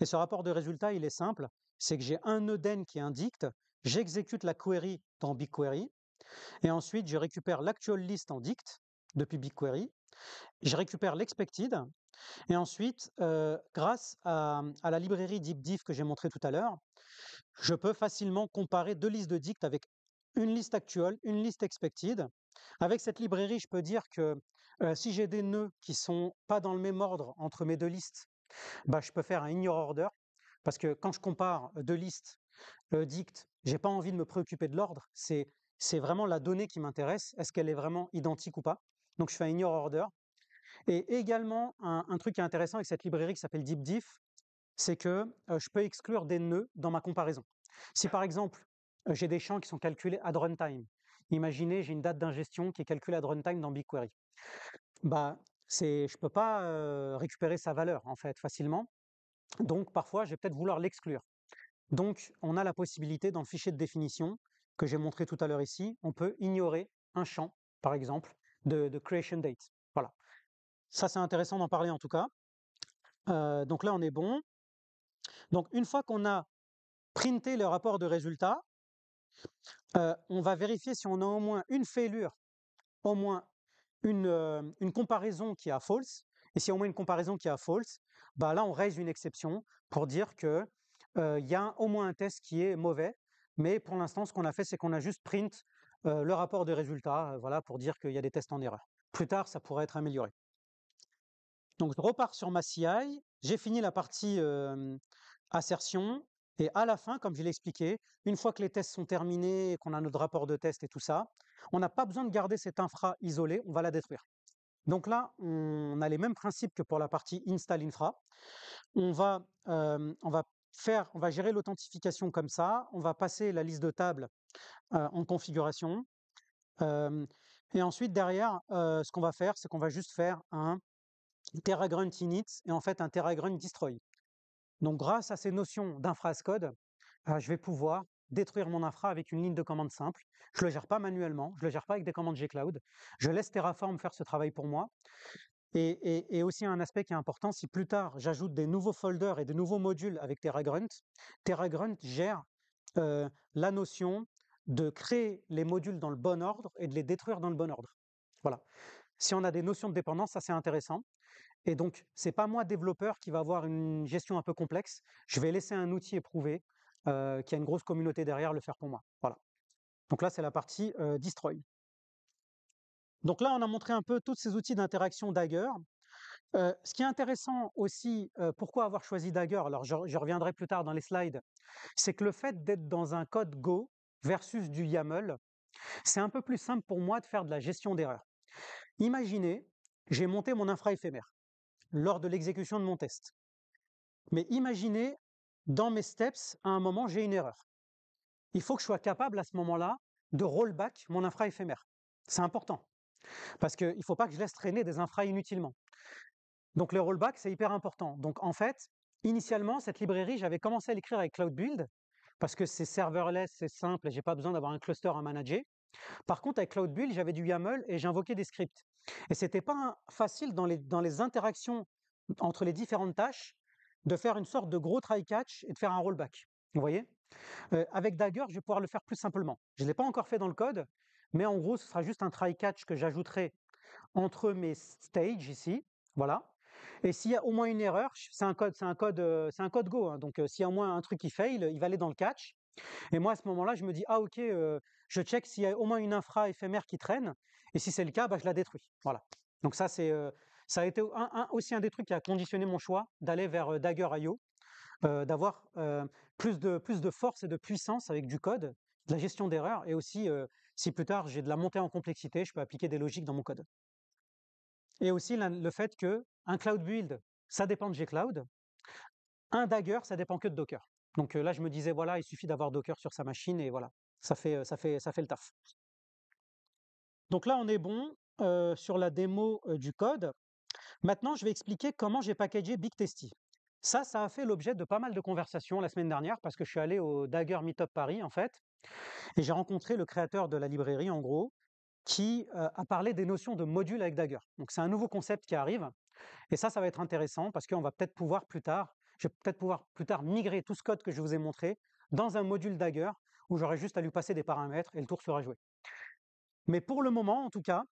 Et ce rapport de résultat, il est simple, c'est que j'ai un nœud Den qui indique. j'exécute la query dans BigQuery, et ensuite je récupère l'actuelle liste en dict depuis BigQuery, je récupère l'expected, et ensuite, euh, grâce à, la librairie DeepDiff que j'ai montré tout à l'heure, je peux facilement comparer deux listes de dict avec une liste actuelle, une liste expected. Avec cette librairie, je peux dire que euh, si j'ai des nœuds qui ne sont pas dans le même ordre entre mes deux listes, bah, je peux faire un ignore order, parce que quand je compare deux listes, dictes, dict, j'ai pas envie de me préoccuper de l'ordre, c'est vraiment la donnée qui m'intéresse, est-ce qu'elle est vraiment identique ou pas. Donc je fais un ignore order. Et également, un, truc qui est intéressant avec cette librairie qui s'appelle DeepDiff, c'est que euh, je peux exclure des nœuds dans ma comparaison. Si par exemple, j'ai des champs qui sont calculés à runtime, imaginez, j'ai une date d'ingestion qui est calculée à runtime dans BigQuery. Bah, je je peux pas récupérer sa valeur en fait facilement. Donc parfois, je vais peut-être vouloir l'exclure. Donc on a la possibilité dans le fichier de définition que j'ai montré tout à l'heure ici, on peut ignorer un champ, par exemple, de, creation date. Voilà. Ça c'est intéressant d'en parler en tout cas. donc là on est bon. Donc une fois qu'on a printé le rapport de résultat, on va vérifier si on a au moins une fêlure, au moins euh, une, comparaison qui a false, et si au moins une comparaison qui a false, bah là on raise une exception pour dire que euh, il y a au moins un test qui est mauvais, mais pour l'instant ce qu'on a fait c'est qu'on a juste print euh, le rapport de résultats, voilà, pour dire qu'il y a des tests en erreur. Plus tard ça pourrait être amélioré. Donc je repars sur ma CI, j'ai fini la partie assertion, et à la fin, comme je l'ai expliqué, une fois que les tests sont terminés, qu'on a notre rapport de test et tout ça, on n'a pas besoin de garder cette infra isolée, on va la détruire. Donc là, on a les mêmes principes que pour la partie install infra. On va, euh, on va faire, on va gérer l'authentification comme ça. On va passer la liste de tables euh, en configuration. Euh, et ensuite, derrière, ce qu'on va faire, c'est qu'on va juste faire un TerraGrunt init et en fait un TerraGrunt destroy. Donc, grâce à ces notions d'infra-as-code, je vais pouvoir détruire mon infra avec une ligne de commande simple. Je ne le gère pas manuellement, je ne le gère pas avec des commandes g Je laisse Terraform faire ce travail pour moi. Et, aussi un aspect qui est important, si plus tard j'ajoute des nouveaux folders et des nouveaux modules avec TerraGrunt, TerraGrunt gère la notion de créer les modules dans le bon ordre et de les détruire dans le bon ordre. Voilà. Si on a des notions de dépendance, ça c'est intéressant. Et donc, c'est pas moi développeur qui va avoir une gestion un peu complexe. Je vais laisser un outil éprouvé euh, qui a une grosse communauté derrière le faire pour moi. Voilà. Donc là, c'est la partie euh, destroy. Donc là, on a montré un peu tous ces outils d'interaction Dagger. Euh, ce qui est intéressant aussi, pourquoi avoir choisi Dagger, alors je, reviendrai plus tard dans les slides, c'est que le fait d'être dans un code Go versus du YAML, c'est un peu plus simple pour moi de faire de la gestion d'erreur. Imaginez, j'ai monté mon infra éphémère lors de l'exécution de mon test. Mais imaginez, dans mes steps, à un moment, j'ai une erreur. Il faut que je sois capable à ce moment-là de rollback mon infra éphémère. C'est important. Parce qu'il ne faut pas que je laisse traîner des infra inutilement. Donc le rollback, c'est hyper important. Donc en fait, initialement, cette librairie, j'avais commencé à l'écrire avec Cloud Build, parce que c'est serverless, c'est simple, et j'ai pas besoin d'avoir un cluster à manager. Par contre, avec Cloud Build, j'avais du YAML et j'invoquais des scripts. Et ce n'était pas facile dans les, interactions entre les différentes tâches de faire une sorte de gros try-catch et de faire un rollback. Vous voyez euh, Avec Dagger, je vais pouvoir le faire plus simplement. Je ne l'ai pas encore fait dans le code, mais en gros, ce sera juste un try-catch que j'ajouterai entre mes stages ici. Voilà. Et s'il y a au moins une erreur, c'est un code, un euh, un code Go. Hein. donc, euh, s'il y a au moins un truc qui fail, il va aller dans le catch. Et moi, à ce moment-là, je me dis, ah ok, euh, je check s'il y a au moins une infra éphémère qui traîne, et si c'est le cas, bah, je la détruis. Voilà. Donc ça, c'est, euh, ça a été aussi un des trucs qui a conditionné mon choix d'aller vers euh, Dagger Dagger.io, d'avoir plus, de, plus de force et de puissance avec du code, de la gestion d'erreurs, et aussi, si plus tard j'ai de la montée en complexité, je peux appliquer des logiques dans mon code. Et aussi le fait que un cloud build, ça dépend de Gcloud Un Dagger, ça dépend que de Docker. Donc là, je me disais, voilà, il suffit d'avoir Docker sur sa machine et voilà, ça fait, ça fait, ça fait le taf. Donc là, on est bon sur la démo du code. Maintenant, je vais expliquer comment j'ai packagé Big Testy. Ça, ça a fait l'objet de pas mal de conversations la semaine dernière parce que je suis allé au Dagger Meetup Paris, en fait, et j'ai rencontré le créateur de la librairie, en gros, qui a parlé des notions de modules avec Dagger. Donc c'est un nouveau concept qui arrive. Et ça, ça va être intéressant parce qu'on va peut-être pouvoir plus tard je vais peut-être pouvoir plus tard migrer tout ce code que je vous ai montré dans un module Dagger où j'aurai juste à lui passer des paramètres et le tour sera joué. Mais pour le moment, en tout cas,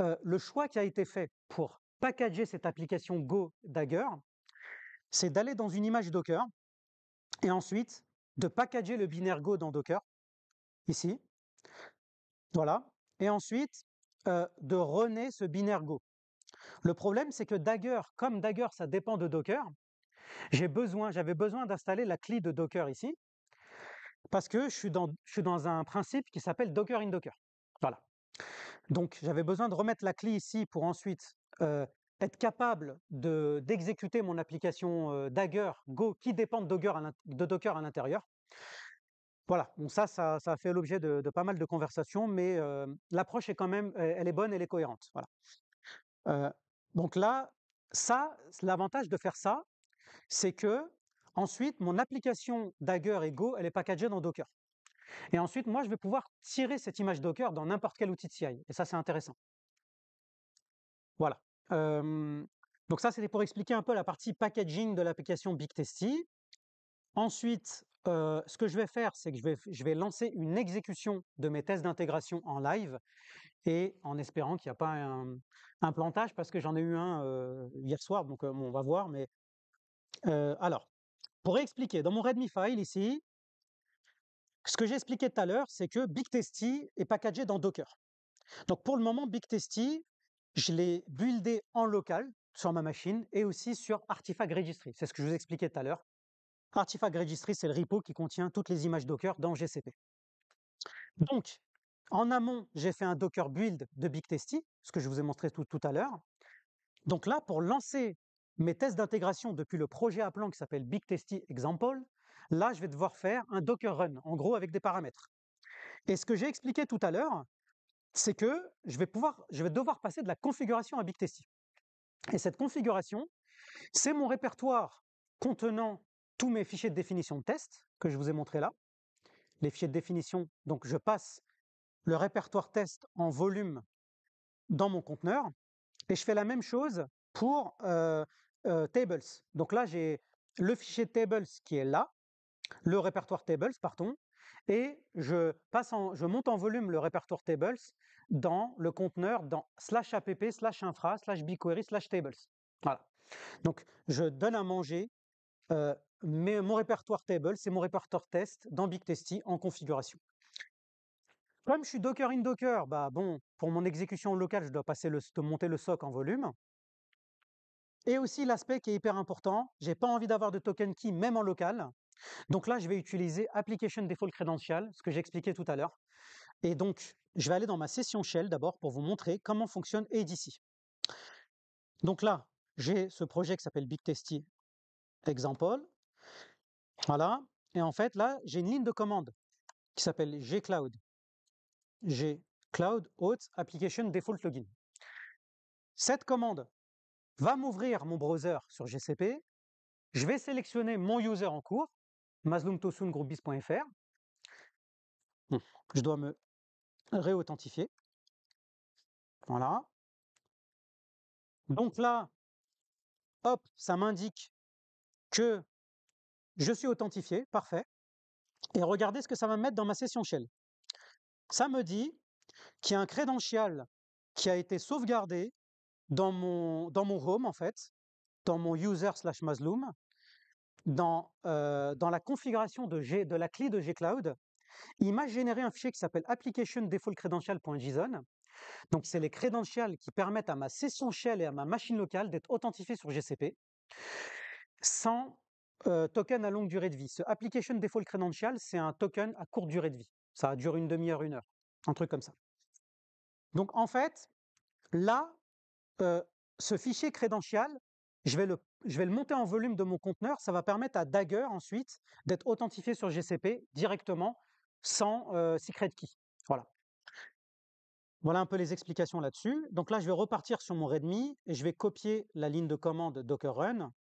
euh, le choix qui a été fait pour packager cette application Go Dagger, c'est d'aller dans une image Docker et ensuite de packager le binaire Go dans Docker, ici. Voilà. Et ensuite, euh, de runner ce binaire Go. Le problème, c'est que Dagger, comme Dagger, ça dépend de Docker, j'ai besoin, j'avais besoin d'installer la clé de Docker ici, parce que je suis dans, je suis dans un principe qui s'appelle Docker in Docker. Voilà. Donc j'avais besoin de remettre la clé ici pour ensuite euh, être capable d'exécuter mon application euh, Dagger Go qui dépend de Docker à l'intérieur. Voilà, bon, ça, ça, a fait l'objet de, pas mal de conversations, mais euh, l'approche est quand même, elle est bonne, elle est cohérente. Voilà. donc là, ça, l'avantage de faire ça, c'est que ensuite mon application Dagger et Go, elle est packagée dans Docker. Et ensuite, moi, je vais pouvoir tirer cette image Docker dans n'importe quel outil de CI. Et ça, c'est intéressant. Voilà. donc ça, c'était pour expliquer un peu la partie packaging de l'application BigTesty. Ensuite, ce que je vais faire, c'est que je vais, je vais, lancer une exécution de mes tests d'intégration en live et en espérant qu'il n'y a pas un, plantage parce que j'en ai eu un hier soir, donc on va voir, mais euh, alors, pour expliquer, dans mon redmi file ici ce que j'ai expliqué tout à l'heure, c'est que Bigtesty est packagé dans Docker. Donc pour le moment, Bigtesty, je l'ai buildé en local sur ma machine et aussi sur Artifact Registry. C'est ce que je vous expliquais tout à l'heure. Artifact Registry, c'est le repo qui contient toutes les images Docker dans GCP. Donc, en amont, j'ai fait un Docker build de Bigtesty, ce que je vous ai montré tout, tout à l'heure. Donc là, pour lancer mes tests d'intégration depuis le projet à plan qui s'appelle Big Testy Example, là, je vais devoir faire un Docker Run, en gros avec des paramètres. Et ce que j'ai expliqué tout à l'heure, c'est que je vais, devoir passer de la configuration à Big Testy. Et cette configuration, c'est mon répertoire contenant tous mes fichiers de définition de test que je vous ai montré là. Les fichiers de définition, donc je passe le répertoire test en volume dans mon conteneur. Et je fais la même chose pour euh, euh, tables. Donc là, j'ai le fichier tables qui est là, le répertoire tables, pardon, et je, passe je monte en volume le répertoire tables dans le conteneur dans slash app, slash infra, slash bigquery, slash tables. Voilà. Donc je donne à manger euh, mais mon répertoire tables et mon répertoire test dans BigTesty en configuration. Comme je suis Docker in Docker, bah bon, pour mon exécution locale, je dois passer le, monter le SOC en volume. Et aussi l'aspect qui est hyper important, j'ai pas envie d'avoir de token key même en local. Donc là, je vais utiliser Application Default Credential, ce que j'expliquais tout à l'heure. Et donc, je vais aller dans ma session Shell d'abord pour vous montrer comment fonctionne ADC. Donc là, j'ai ce projet qui s'appelle Big Testy Voilà. Et en fait, là, j'ai une ligne de commande qui s'appelle gcloud. gcloud auth application default login. Cette commande, va m'ouvrir mon browser sur GCP. Je vais sélectionner mon user en cours, mazlumtosungrubis.fr. Je dois me réauthentifier. Voilà. Donc là, hop, ça m'indique que je suis authentifié, parfait. Et regardez ce que ça va me mettre dans ma session shell. Ça me dit qu'il y a un crédential qui a été sauvegardé dans mon, dans mon home, en fait, dans mon user slash Mazloom, dans, euh, dans la configuration de, G, de la clé de gcloud, il m'a généré un fichier qui s'appelle application default credential.json. Donc, c'est les credentials qui permettent à ma session shell et à ma machine locale d'être authentifiée sur GCP sans euh, token à longue durée de vie. Ce application default credential, c'est un token à courte durée de vie. Ça dure une demi-heure, une heure, un truc comme ça. Donc, en fait, là, ce fichier crédential, je vais, le, je vais le monter en volume de mon conteneur. Ça va permettre à Dagger ensuite d'être authentifié sur GCP directement sans secret key. Voilà. Voilà un peu les explications là-dessus. Donc là, je vais repartir sur mon Redmi et je vais copier la ligne de commande Docker Run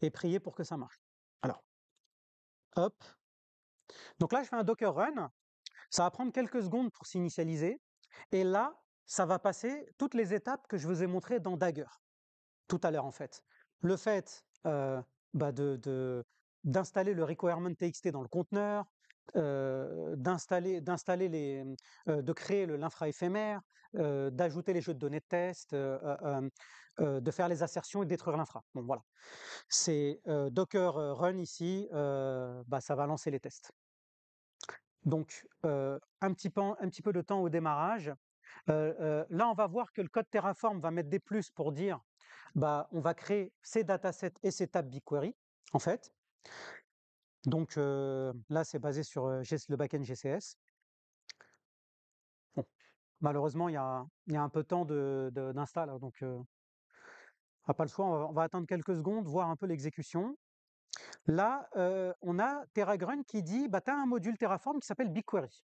et prier pour que ça marche. Alors, hop. Donc là, je fais un Docker Run. Ça va prendre quelques secondes pour s'initialiser. Et là, ça va passer toutes les étapes que je vous ai montrées dans Dagger, tout à l'heure en fait. Le fait euh, bah, de, d'installer le requirement TXT dans le conteneur, euh, d'installer, les, euh, de créer l'infra éphémère, d'ajouter les jeux de données de test, de faire les assertions et détruire l'infra. Bon voilà, c'est Docker Run ici, bah, ça va lancer les tests. Donc un petit peu de temps au démarrage, là, on va voir que le code Terraform va mettre des plus pour dire bah, on va créer ces datasets et ces tables BigQuery, en fait. Donc là, c'est basé sur le backend GCS. Malheureusement, il y a, un peu de temps d'install, de, hein, donc on pas le choix. On va, attendre quelques secondes, voir un peu l'exécution. Là, on a TerraGrun qui dit bah, tu as un module Terraform qui s'appelle BigQuery.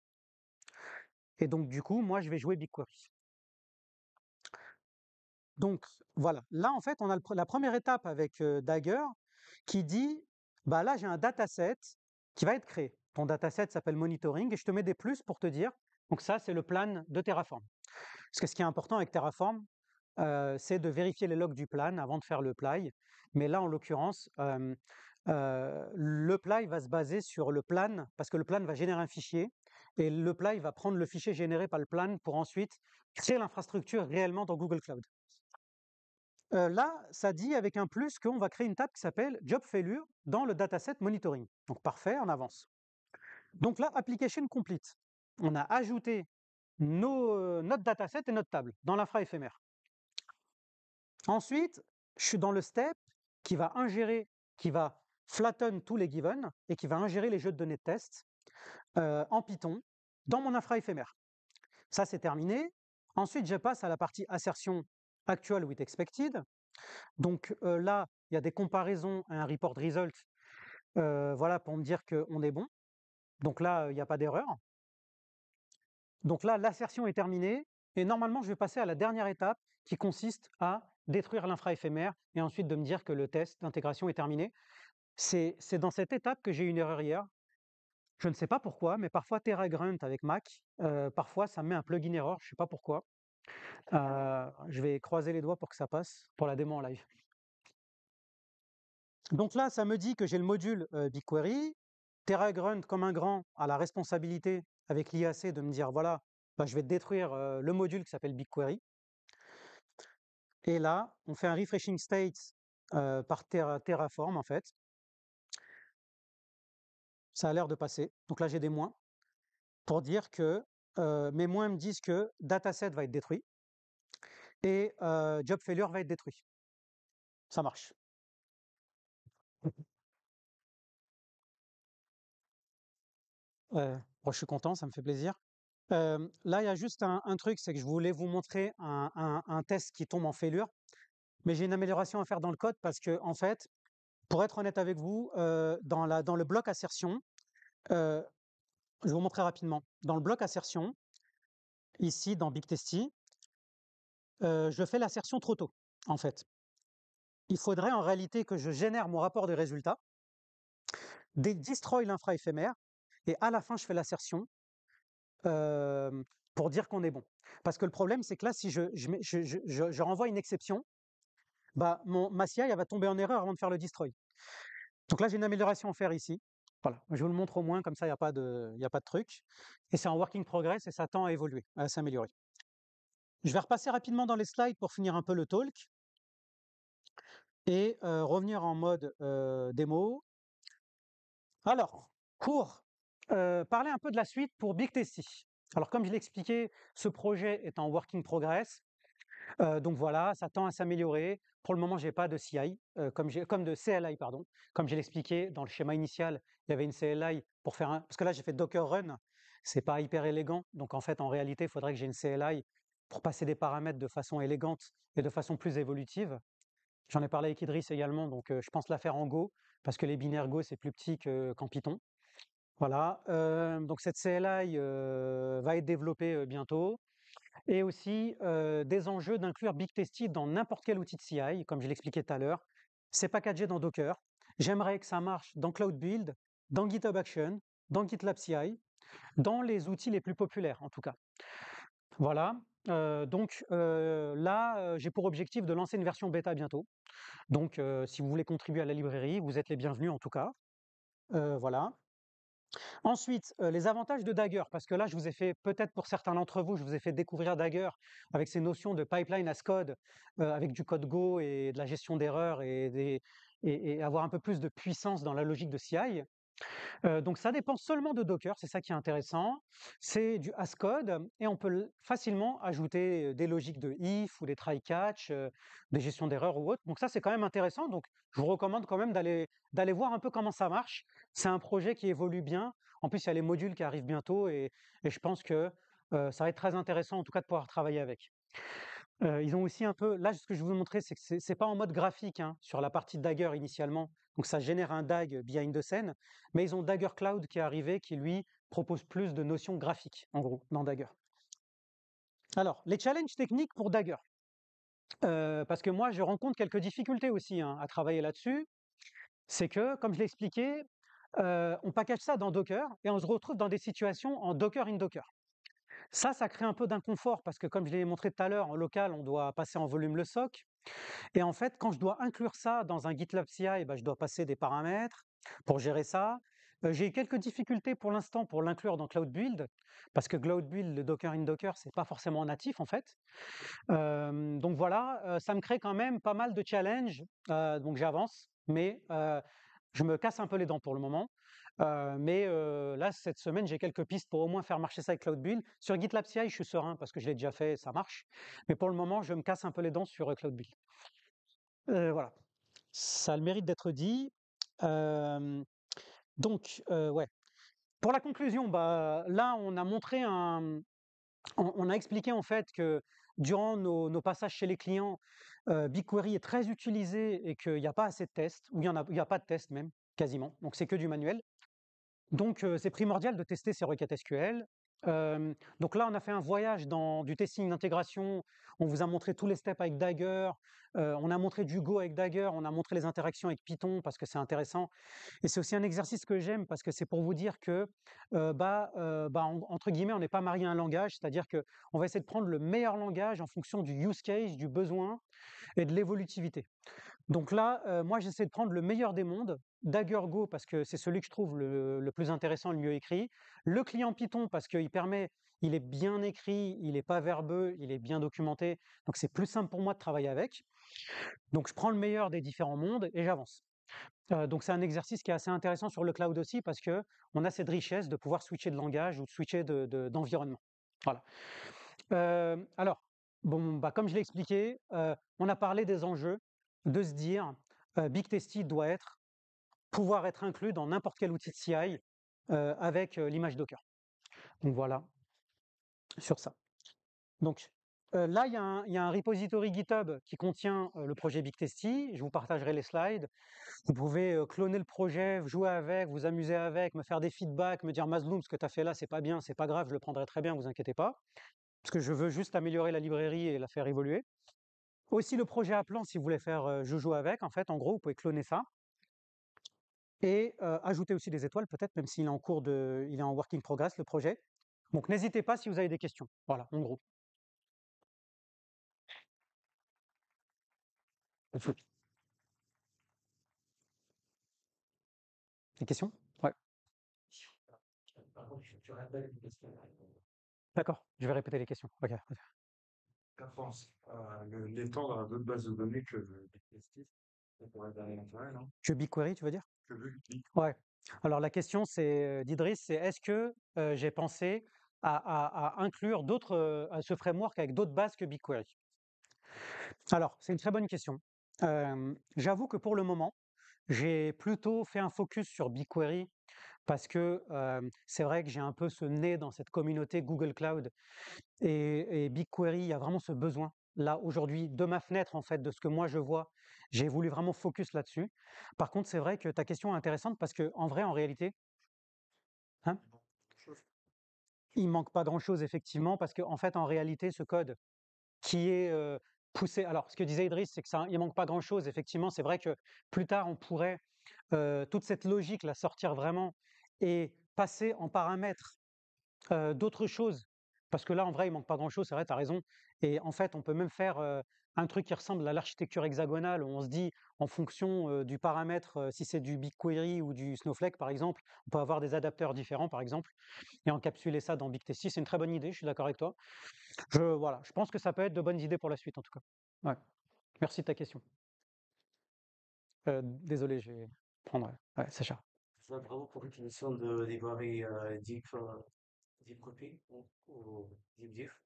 Et donc, du coup, moi, je vais jouer BigQuery. Donc, voilà. Là, en fait, on a la première étape avec Dagger qui dit, bah là, j'ai un dataset qui va être créé. Ton dataset s'appelle monitoring et je te mets des plus pour te dire, donc ça, c'est le plan de Terraform. Parce que ce qui est important avec Terraform, c'est de vérifier les logs du plan avant de faire le ply. Mais là, en l'occurrence, le ply va se baser sur le plan, parce que le plan va générer un fichier et le plat, il va prendre le fichier généré par le plan pour ensuite créer l'infrastructure réellement dans Google Cloud. Euh, là, ça dit avec un plus qu'on va créer une table qui s'appelle Job Failure dans le dataset monitoring. Donc parfait, on avance. Donc là, application complete. On a ajouté nos, euh, notre dataset et notre table dans l'infra éphémère. Ensuite, je suis dans le step qui va ingérer, qui va flatten tous les Given et qui va ingérer les jeux de données de test en Python dans mon infra-éphémère. Ça, c'est terminé. Ensuite, je passe à la partie assertion actual with expected. Donc là, il y a des comparaisons à un report result voilà, pour me dire qu'on est bon. Donc là, il n'y a pas d'erreur. Donc là, l'assertion est terminée. Et normalement, je vais passer à la dernière étape qui consiste à détruire l'infra-éphémère et ensuite de me dire que le test d'intégration est terminé. C'est dans cette étape que j'ai eu une erreur hier. Je ne sais pas pourquoi, mais parfois grunt avec Mac, euh, parfois ça met un plugin erreur, je ne sais pas pourquoi. Euh, je vais croiser les doigts pour que ça passe pour la démo en live. Donc là, ça me dit que j'ai le module euh, BigQuery. TerraGrunt, comme un grand, a la responsabilité avec l'IAC de me dire voilà, bah, je vais détruire le module qui s'appelle BigQuery. Et là, on fait un refreshing state par Terraform en fait ça a l'air de passer. Donc là, j'ai des moins pour dire que mes moins me disent que dataset va être détruit et job failure va être détruit. Ça marche. je suis content, ça me fait plaisir. là, il y a juste un, truc, c'est que je voulais vous montrer un, un, test qui tombe en failure, mais j'ai une amélioration à faire dans le code parce que, en fait, pour être honnête avec vous, dans, le bloc assertion, je vais vous montrer rapidement. Dans le bloc assertion, ici dans Big je fais l'assertion trop tôt, en fait. Il faudrait en réalité que je génère mon rapport de résultat, destroy l'infra-éphémère, et à la fin, je fais l'assertion pour dire qu'on est bon. Parce que le problème, c'est que là, si je renvoie une exception, bah, mon, ma CI va tomber en erreur avant de faire le destroy. Donc là, j'ai une amélioration à faire ici. Voilà, je vous le montre au moins, comme ça, il n'y a, pas de, a pas de truc. Et c'est en working progress et ça tend à évoluer, à s'améliorer. Je vais repasser rapidement dans les slides pour finir un peu le talk et euh, revenir en mode euh, démo. Alors, cours. Euh, parler un peu de la suite pour Big Alors, comme je l'ai expliqué, ce projet est en working progress donc voilà, ça tend à s'améliorer. Pour le moment, j'ai pas de CI, comme, comme, de CLI, pardon. Comme je l'expliquais, dans le schéma initial, il y avait une CLI pour faire un... Parce que là, j'ai fait Docker Run, c'est pas hyper élégant. Donc en fait, en réalité, il faudrait que j'ai une CLI pour passer des paramètres de façon élégante et de façon plus évolutive. J'en ai parlé avec Idriss également, donc je pense la faire en Go, parce que les binaires Go, c'est plus petit qu'en Python. Voilà, donc cette CLI va être développée bientôt et aussi des enjeux d'inclure Big dans n'importe quel outil de CI, comme je l'expliquais tout à l'heure. C'est packagé dans Docker. J'aimerais que ça marche dans Cloud Build, dans GitHub Action, dans GitLab CI, dans les outils les plus populaires en tout cas. Voilà. donc là, j'ai pour objectif de lancer une version bêta bientôt. Donc si vous voulez contribuer à la librairie, vous êtes les bienvenus en tout cas. voilà. Ensuite, euh, les avantages de Dagger, parce que là, je vous ai fait, peut-être pour certains d'entre vous, je vous ai fait découvrir Dagger avec ses notions de pipeline as code, euh, avec du code Go et de la gestion d'erreurs et, et, avoir un peu plus de puissance dans la logique de CI donc ça dépend seulement de Docker, c'est ça qui est intéressant. C'est du hascode et on peut facilement ajouter des logiques de if ou des try catch, des gestions d'erreurs ou autre. Donc ça c'est quand même intéressant. Donc je vous recommande quand même d'aller voir un peu comment ça marche. C'est un projet qui évolue bien. En plus il y a les modules qui arrivent bientôt et, je pense que ça va être très intéressant en tout cas de pouvoir travailler avec. Euh, ils ont aussi un peu. Là, ce que je vous montrer, c'est que ce n'est pas en mode graphique hein, sur la partie Dagger initialement. Donc ça génère un DAG behind the scene, mais ils ont Dagger Cloud qui est arrivé, qui lui propose plus de notions graphiques, en gros, dans Dagger. Alors, les challenges techniques pour Dagger. Euh, parce que moi, je rencontre quelques difficultés aussi hein, à travailler là-dessus. C'est que, comme je l'ai expliqué, euh, on package ça dans Docker et on se retrouve dans des situations en Docker in Docker. Ça, ça crée un peu d'inconfort parce que, comme je l'ai montré tout à l'heure, en local, on doit passer en volume le SOC. Et en fait, quand je dois inclure ça dans un GitLab CI, eh ben, je dois passer des paramètres pour gérer ça. Euh, j'ai eu quelques difficultés pour l'instant pour l'inclure dans Cloud Build, parce que Cloud Build, le Docker in Docker, c'est pas forcément natif en fait. Euh, donc voilà, euh, ça me crée quand même pas mal de challenges. donc j'avance, mais je me casse un peu les dents pour le moment, euh, mais euh, là, cette semaine, j'ai quelques pistes pour au moins faire marcher ça avec Cloud Build. Sur GitLab CI, je suis serein parce que je l'ai déjà fait, ça marche. Mais pour le moment, je me casse un peu les dents sur euh, Cloud Build. voilà, ça a le mérite d'être dit. donc, ouais. Pour la conclusion, bah, là, on a montré un, on, a expliqué en fait que durant nos, passages chez les clients, euh, BigQuery est très utilisé et qu'il n'y a pas assez de tests, ou il n'y a, pas de tests même, quasiment. Donc c'est que du manuel. Donc euh, c'est primordial de tester ces requêtes SQL donc là, on a fait un voyage dans du testing d'intégration. On vous a montré tous les steps avec Dagger. on a montré du Go avec Dagger. On a montré les interactions avec Python parce que c'est intéressant. Et c'est aussi un exercice que j'aime parce que c'est pour vous dire que, bah, bah, entre guillemets, on n'est pas marié à un langage. C'est-à-dire que on va essayer de prendre le meilleur langage en fonction du use case, du besoin et de l'évolutivité. Donc là, euh, moi, j'essaie de prendre le meilleur des mondes. Dagger Go, parce que c'est celui que je trouve le, plus intéressant, le mieux écrit. Le client Python, parce qu'il permet, il est bien écrit, il n'est pas verbeux, il est bien documenté. Donc c'est plus simple pour moi de travailler avec. Donc je prends le meilleur des différents mondes et j'avance. Euh, donc c'est un exercice qui est assez intéressant sur le cloud aussi parce que on a cette richesse de pouvoir switcher de langage ou de switcher d'environnement. voilà. Euh, alors, bon, bah, comme je l'ai expliqué, on a parlé des enjeux de se dire Big Testy doit être, pouvoir être inclus dans n'importe quel outil de CI avec l'image Docker. Donc voilà, sur ça. Donc là, il y, a un repository GitHub qui contient le projet Big Je vous partagerai les slides. Vous pouvez cloner le projet, jouer avec, vous amuser avec, me faire des feedbacks, me dire Mazloom, ce que tu as fait là, c'est pas bien, c'est pas grave, je le prendrai très bien, vous inquiétez pas parce que je veux juste améliorer la librairie et la faire évoluer. Aussi le projet à plan, si vous voulez faire euh, Joue avec, en fait, en gros, vous pouvez cloner ça et euh, ajouter aussi des étoiles peut-être, même s'il est en cours de, il est en working progress le projet. Donc n'hésitez pas si vous avez des questions. Voilà, en gros. Des questions Ouais. D'accord, je vais répéter les questions. ok penses Euh, L'étendre à d'autres bases de données que BigQuery, Que BigQuery, tu veux dire Que BigQuery. Ouais. Alors la question c'est euh, d'Idriss, c'est est-ce que euh, j'ai pensé à, inclure d'autres euh, à ce framework avec d'autres bases que BigQuery Alors c'est une très bonne question. J'avoue que pour le moment, j'ai plutôt fait un focus sur BigQuery parce que c'est vrai que j'ai un peu ce nez dans cette communauté Google Cloud et, BigQuery, il y a vraiment ce besoin. Là, aujourd'hui, de ma fenêtre, en fait, de ce que moi je vois, j'ai voulu vraiment focus là-dessus. Par contre, c'est vrai que ta question est intéressante parce que, en vrai, en réalité, hein, il manque pas grand-chose, effectivement, parce qu'en en fait, en réalité, ce code qui est poussé. Alors, ce que disait Idriss, c'est qu'il ça, manque pas grand-chose. Effectivement, c'est vrai que plus tard, on pourrait toute cette logique la sortir vraiment et passer en paramètres d'autres choses. Parce que là, en vrai, il manque pas grand-chose, c'est vrai, tu as raison. Et en fait, on peut même faire un truc qui ressemble à l'architecture hexagonale, où on se dit, en fonction du paramètre, si c'est du BigQuery ou du Snowflake, par exemple, on peut avoir des adapteurs différents, par exemple, et encapsuler ça dans bigtest Si, C'est une très bonne idée, je suis d'accord avec toi. Je, voilà, je pense que ça peut être de bonnes idées pour la suite, en tout cas. Merci de ta question. Euh, désolé, je vais prendre. Ouais, Sacha ça, bravo pour l'utilisation de, des barrés euh, euh, deep, copy ou, ou deep diff.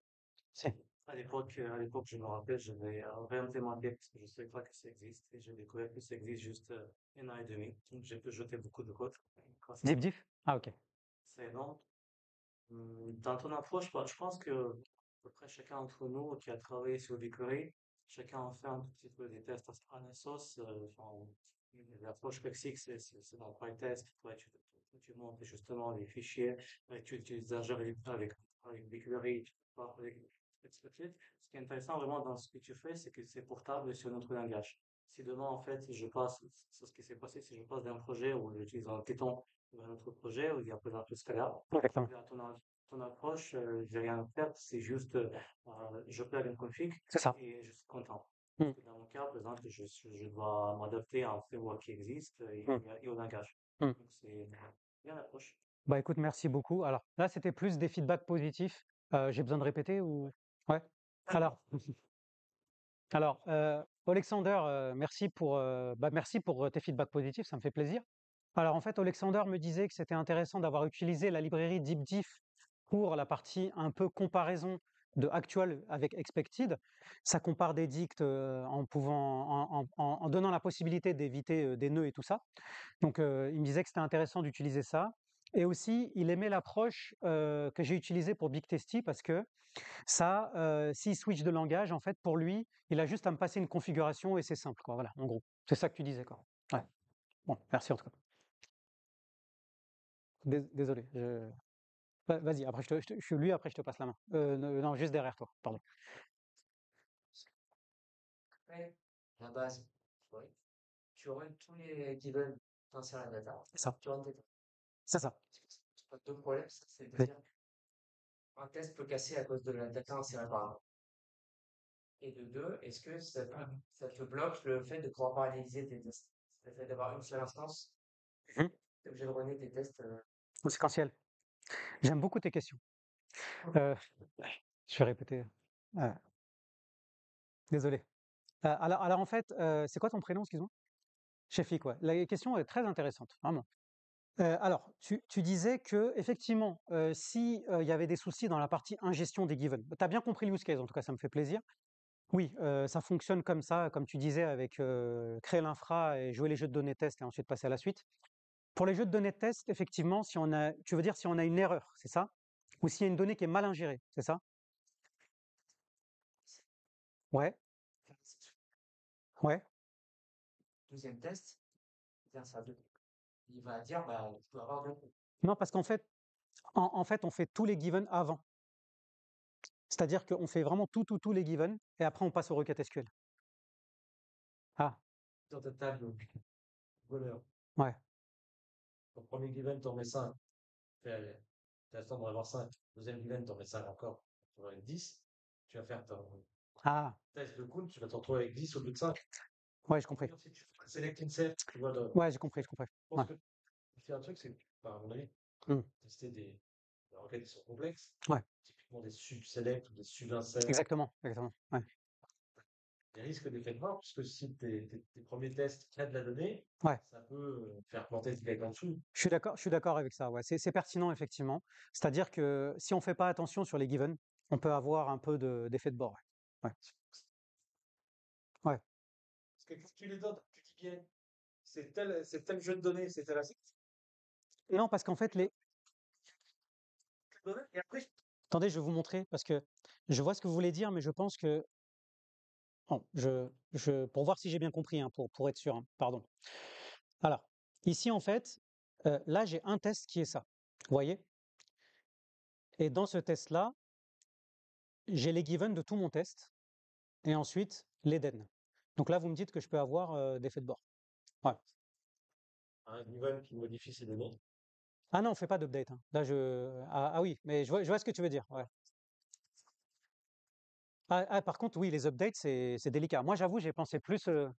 À l'époque, euh, à l'époque, je me rappelle, je rien vraiment parce que je ne savais pas que ça existe et j'ai découvert que ça existe juste euh, un an et demi. Donc, j'ai pu jeter beaucoup de codes. Deep diff? Ah, ok. C'est énorme. Hum, dans ton approche, je pense que à peu près chacun d'entre nous qui a travaillé sur BigQuery, chacun a fait un petit peu des tests à la sauce. Enfin, L'approche Coxic, c'est dans Pytest tu, tu, tu, montes justement les fichiers, euh, tu utilises un avec, avec BigQuery, tu peux pas avec Ce qui est intéressant vraiment dans ce que tu fais, c'est que c'est portable sur notre langage. Si demain, en fait, je passe, ce qui s'est passé, si je passe d'un projet où j'utilise un Python ou un autre projet où il y a tout de Scala, ton, ton approche, je euh, j'ai rien à faire, c'est juste, euh, je perds une config et je suis content. Hmm. Dans mon cas, par exemple, je, dois m'adapter à un framework qui existe et, hmm. au langage. Hmm. Donc, c'est bien l'approche. Bah écoute, merci beaucoup. Alors là, c'était plus des feedbacks positifs. Euh, j'ai besoin de répéter ou ouais. Ah alors, alors euh, Alexander, euh, merci pour bah, merci pour tes feedbacks positifs, ça me fait plaisir. Alors en fait, Alexander me disait que c'était intéressant d'avoir utilisé la librairie DeepDiff pour la partie un peu comparaison de actual avec expected, ça compare des dictes euh, en pouvant, en, donnant la possibilité d'éviter euh, des nœuds et tout ça. Donc, euh, il me disait que c'était intéressant d'utiliser ça. Et aussi, il aimait l'approche que j'ai utilisée pour Big Testy parce que ça, si s'il switch de langage, en fait, pour lui, il a juste à me passer une configuration et c'est simple, quoi. Voilà, en gros. C'est ça que tu disais, quoi. Ouais. Bon, merci en tout cas. Désolé, bah, vas-y, après je, te, suis lui, après je te passe la main. Euh, non, juste derrière toi, pardon. Après, la base, tu aurais tous les given tu insères la data. C'est ça. Tu tests. C'est ça. Pas deux problèmes, c'est-à-dire un test peut casser à cause de la data insérée par Et de deux, est-ce que ah. ça, te bloque le fait de pouvoir analyser tes tests Le fait d'avoir une seule instance, mmh tu es obligé de runner tes tests. Euh, Ou séquentiel. J'aime beaucoup tes questions. Euh, je vais répéter. Hein. Ah. désolé. Euh, alors, alors, en fait, euh, c'est quoi ton prénom, excuse-moi Chefik, quoi. La question est très intéressante, vraiment. alors, tu, tu, disais que effectivement, s'il y avait des soucis dans la partie ingestion des given, tu as bien compris le use case, en tout cas, ça me fait plaisir. Oui, ça fonctionne comme ça, comme tu disais, avec créer l'infra et jouer les jeux de données test et ensuite passer à la suite. Pour les jeux de données de test, effectivement, si on a, tu veux dire si on a une erreur, c'est ça Ou s'il y a une donnée qui est mal ingérée, c'est ça Ouais, ouais, Deuxième test, eh il va dire, bah, avoir Non, parce qu'en fait, en, fait, on fait tous les given avant. C'est-à-dire qu'on fait vraiment tout, tout, tous les given, et après on passe aux requêtes SQL. Ah, Dans ta table, ouais. Au premier given, t'en mets 5. Fais, t'attends euh, d'en avoir 5. Deuxième given, t'en mets 5 encore. Tu vas avec 10. Tu vas faire ton ah. test de count, tu vas t'en retrouver avec 10 au lieu de 5. Ouais, j'ai compris. Si tu select une set, tu vois. Dans... Ouais, j'ai compris, j'ai compris. Ouais. C'est un truc, c'est, par exemple, bah, mmh. tester des, qui organisations complexes. Ouais. Typiquement des sub-select ou des sub-insect. Exactement, exactement. Ouais des risques d'effet de bord, puisque si tes, premiers tests de la donnée, ça peut euh, faire planter des gars en dessous. Je suis d'accord, je suis d'accord avec ça. Ouais, c'est pertinent effectivement. C'est-à-dire que si on fait pas attention sur les given, on peut avoir un peu d'effet de, bord. Ouais. ouais. Parce que tu les donnes, tu dis bien, c'est tel, jeu de données, c'est tel asset. Non, parce qu'en fait les. Attendez, je vais vous montrer parce que je vois ce que vous voulez dire, mais je pense que je, pour voir si j'ai bien compris, hein, pour, pour, être sûr, hein, pardon. Alors, ici, en fait, euh, là, j'ai un test qui est ça. Vous voyez Et dans ce test-là, j'ai les given de tout mon test et ensuite les den. Donc là, vous me dites que je peux avoir euh, des faits de bord. Ouais. Un given qui modifie ses données Ah non, on ne fait pas d'update. Hein. Là, je. Ah, ah, oui, mais je vois, je vois ce que tu veux dire. Ouais. Ah, ah, par contre, oui, les updates, c'est délicat. Moi, j'avoue, j'ai pensé plus, euh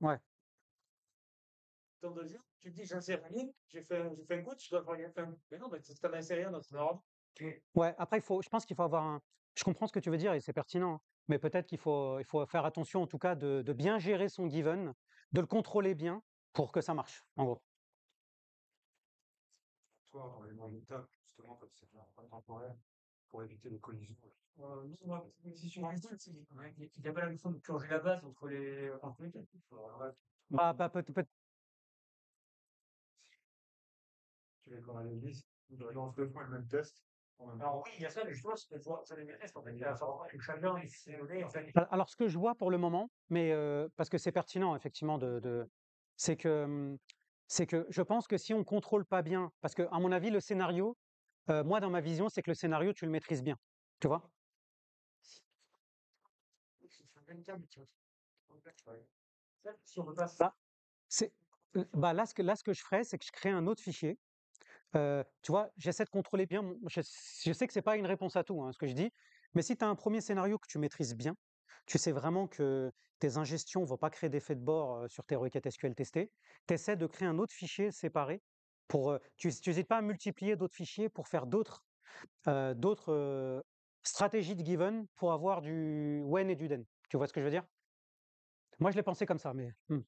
Ouais. tu te dis: «J'insère un ligne, j'ai fait un j'ai un je dois rien un. Mais non, mais tu tu inséré rien dans ton ordre. Ouais, après il faut je pense qu'il faut avoir un je comprends ce que tu veux dire et c'est pertinent, hein, mais peut-être qu'il faut il faut faire attention en tout cas de bien gérer son given, de le contrôler bien pour que ça marche, en gros. Toi, dans les moyens temps, justement, comme c'est temporaire pour éviter les collisions. Euh, il n'y a pas la notion de changer la base entre les. Entre les ah, pas, pas, pas. Tu l'as quand même dit, On lance deux fois le même test. Alors oui, il y a ça, mais choix, c'est que ça les tests, en fait. Il en fait. Alors ce que je vois pour le moment, mais euh, parce que c'est pertinent effectivement de, de c'est que hum, c'est que je pense que si on contrôle pas bien, parce que à mon avis le scénario moi, dans ma vision, c'est que le scénario, tu le maîtrises bien. Tu vois là, bah, ce que, je ferais, c'est que je crée un autre fichier. tu vois, j'essaie de contrôler bien. Je, sais que n'est pas une réponse à tout, hein, ce que je dis. Mais si tu as un premier scénario que tu maîtrises bien, tu sais vraiment que tes ingestions ne vont pas créer d'effet de bord sur tes requêtes SQL testées, tu essaies de créer un autre fichier séparé pour, tu n'hésites pas à multiplier d'autres fichiers pour faire d'autres stratégies de given pour avoir du when et du then. Tu vois ce que je veux dire Moi, je l'ai pensé comme ça, mais. Hmm.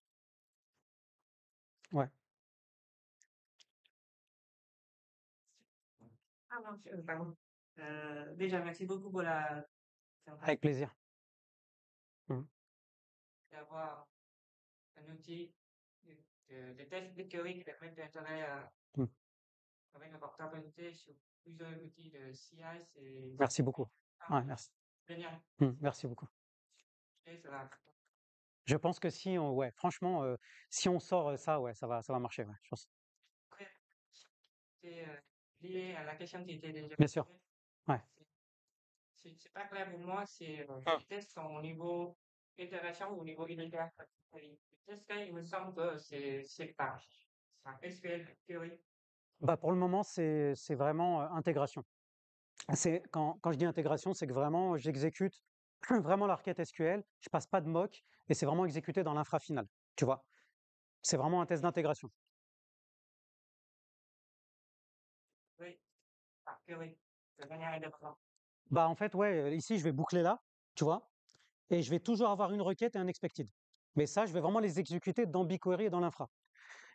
Ouais. Ah euh, euh, déjà, merci beaucoup pour la. Avec plaisir. Mmh. D'avoir un outil de, de théorie qui permettent d'intérêt à, mmh. avec la portabilité sur plusieurs outils de CI. Merci beaucoup. Ah, ouais, merci. Génial. Hmm, merci beaucoup. Je pense que si on, ouais, franchement, euh, si on sort euh, ça, ouais, ça va, ça va marcher, je pense. C'est euh, lié à la question qui était déjà. Bien sûr. Ouais. C'est pas clair pour moi, c'est euh, ah. les tests au niveau Intégration au niveau unitaire. ce qu'il me semble que c'est pas bah Pour le moment, c'est vraiment euh, intégration. Quand, quand je dis intégration, c'est que vraiment, j'exécute vraiment la SQL, je passe pas de mock, et c'est vraiment exécuté dans l'infra finale Tu vois C'est vraiment un test d'intégration. Oui, par ah, de manière Bah en fait, ouais, euh, ici, je vais boucler là, tu vois et je vais toujours avoir une requête et un expected. Mais ça, je vais vraiment les exécuter dans BigQuery et dans l'infra.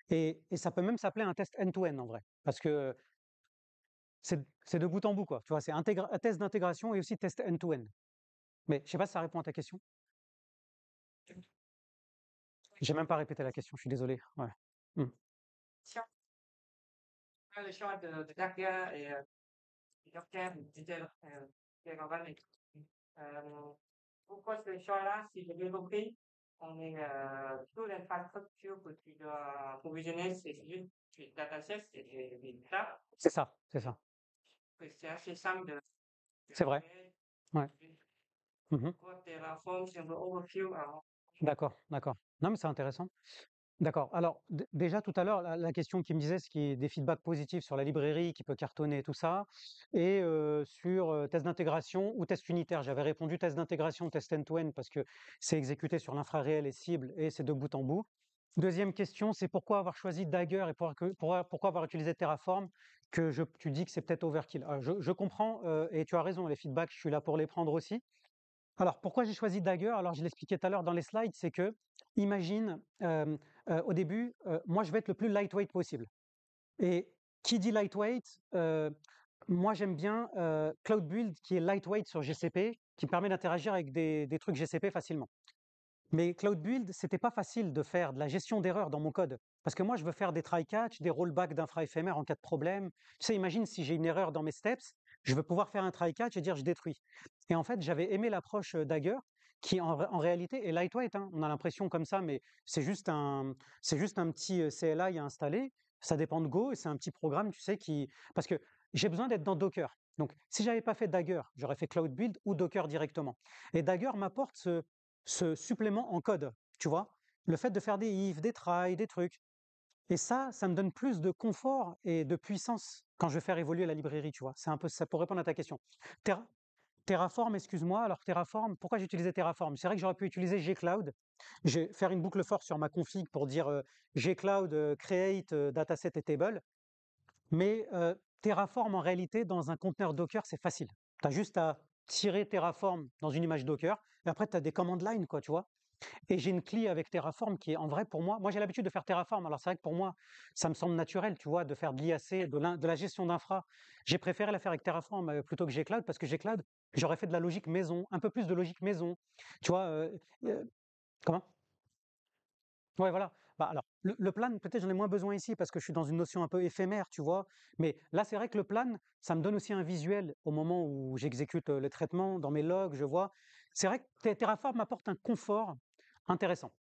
Et, ça peut même s'appeler un test end-to-end en vrai, parce que c'est de bout en bout, quoi. Tu vois, c'est un test d'intégration et aussi test end-to-end. Mais je ne sais pas si ça répond à ta question. J'ai même pas répété la question, je suis désolé. Ouais pourquoi ce choix-là, si j'ai bien compris, on est euh, plutôt l'infrastructure que tu dois provisionner, c'est juste tu es c'est et tu C'est ça, c'est ça. C'est assez simple de. C'est vrai. Ouais. Pourquoi mhm. overview D'accord, d'accord. Non, mais c'est intéressant. D'accord. Alors, déjà tout à l'heure, la question qui me disait ce qui est des feedbacks positifs sur la librairie qui peut cartonner et tout ça et sur, test d'intégration ou test unitaire. J'avais répondu test d'intégration, test end-to-end parce que c'est exécuté sur l'infraréel et cible et c'est de bout en bout. Deuxième question, c'est pourquoi avoir choisi Dagger et pourquoi avoir utilisé Terraform que je tu dis que c'est peut-être overkill? je comprends, et tu as raison, les feedbacks, je suis là pour les prendre aussi. Alors pourquoi j'ai choisi Dagger? Alors je l'expliquais tout à l'heure dans les slides, c'est que imagine, euh, au début, euh, moi, je vais être le plus lightweight possible. Et qui dit lightweight euh, Moi, j'aime bien Cloud Build qui est lightweight sur GCP, qui permet d'interagir avec des, trucs GCP facilement. Mais Cloud Build, c'était pas facile de faire de la gestion d'erreurs dans mon code. Parce que moi, je veux faire des try-catch, des rollbacks d'infra-éphémère en cas de problème. Tu sais, imagine si j'ai une erreur dans mes steps, je veux pouvoir faire un try-catch et dire je détruis. Et en fait, j'avais aimé l'approche Dagger qui en, réalité est lightweight. Hein, on a l'impression comme ça, mais c'est juste un, c'est juste un petit euh, CLI à installer. Ça dépend de Go et c'est un petit programme, tu sais, qui, parce que j'ai besoin d'être dans Docker. Donc, si j'avais pas fait Dagger, j'aurais fait Cloud Build ou Docker directement. Et Dagger m'apporte ce, ce supplément en code, tu vois, le fait de faire des if, des try, des trucs. Et ça, ça me donne plus de confort et de puissance quand je vais faire évoluer la librairie, tu vois. C'est un peu ça pour répondre à ta question. Terra, Terraform, excuse-moi. Alors Terraform, pourquoi j'utilisais Terraform C'est vrai que j'aurais pu utiliser Gcloud. J'ai faire une boucle forte sur ma config pour dire Gcloud create dataset et table. Mais Terraform, en réalité, dans un conteneur Docker, c'est facile. Tu as juste à tirer Terraform dans une image Docker, et après, tu as des command line, quoi, tu vois. Et j'ai une clé avec Terraform qui est en vrai pour moi. Moi, j'ai l'habitude de faire Terraform. Alors, c'est vrai que pour moi, ça me semble naturel, tu vois, de faire de l'IAC, de, la gestion d'infra. J'ai préféré la faire avec Terraform euh, plutôt que Gcloud parce que Gcloud, j'aurais fait de la logique maison, un peu plus de logique maison. Tu vois, euh, euh, comment Ouais, voilà. Bah, alors, le, le plan, peut-être j'en ai moins besoin ici parce que je suis dans une notion un peu éphémère, tu vois. Mais là, c'est vrai que le plan, ça me donne aussi un visuel au moment où j'exécute les traitements dans mes logs, je vois c'est vrai que Terraform apporte un confort intéressant.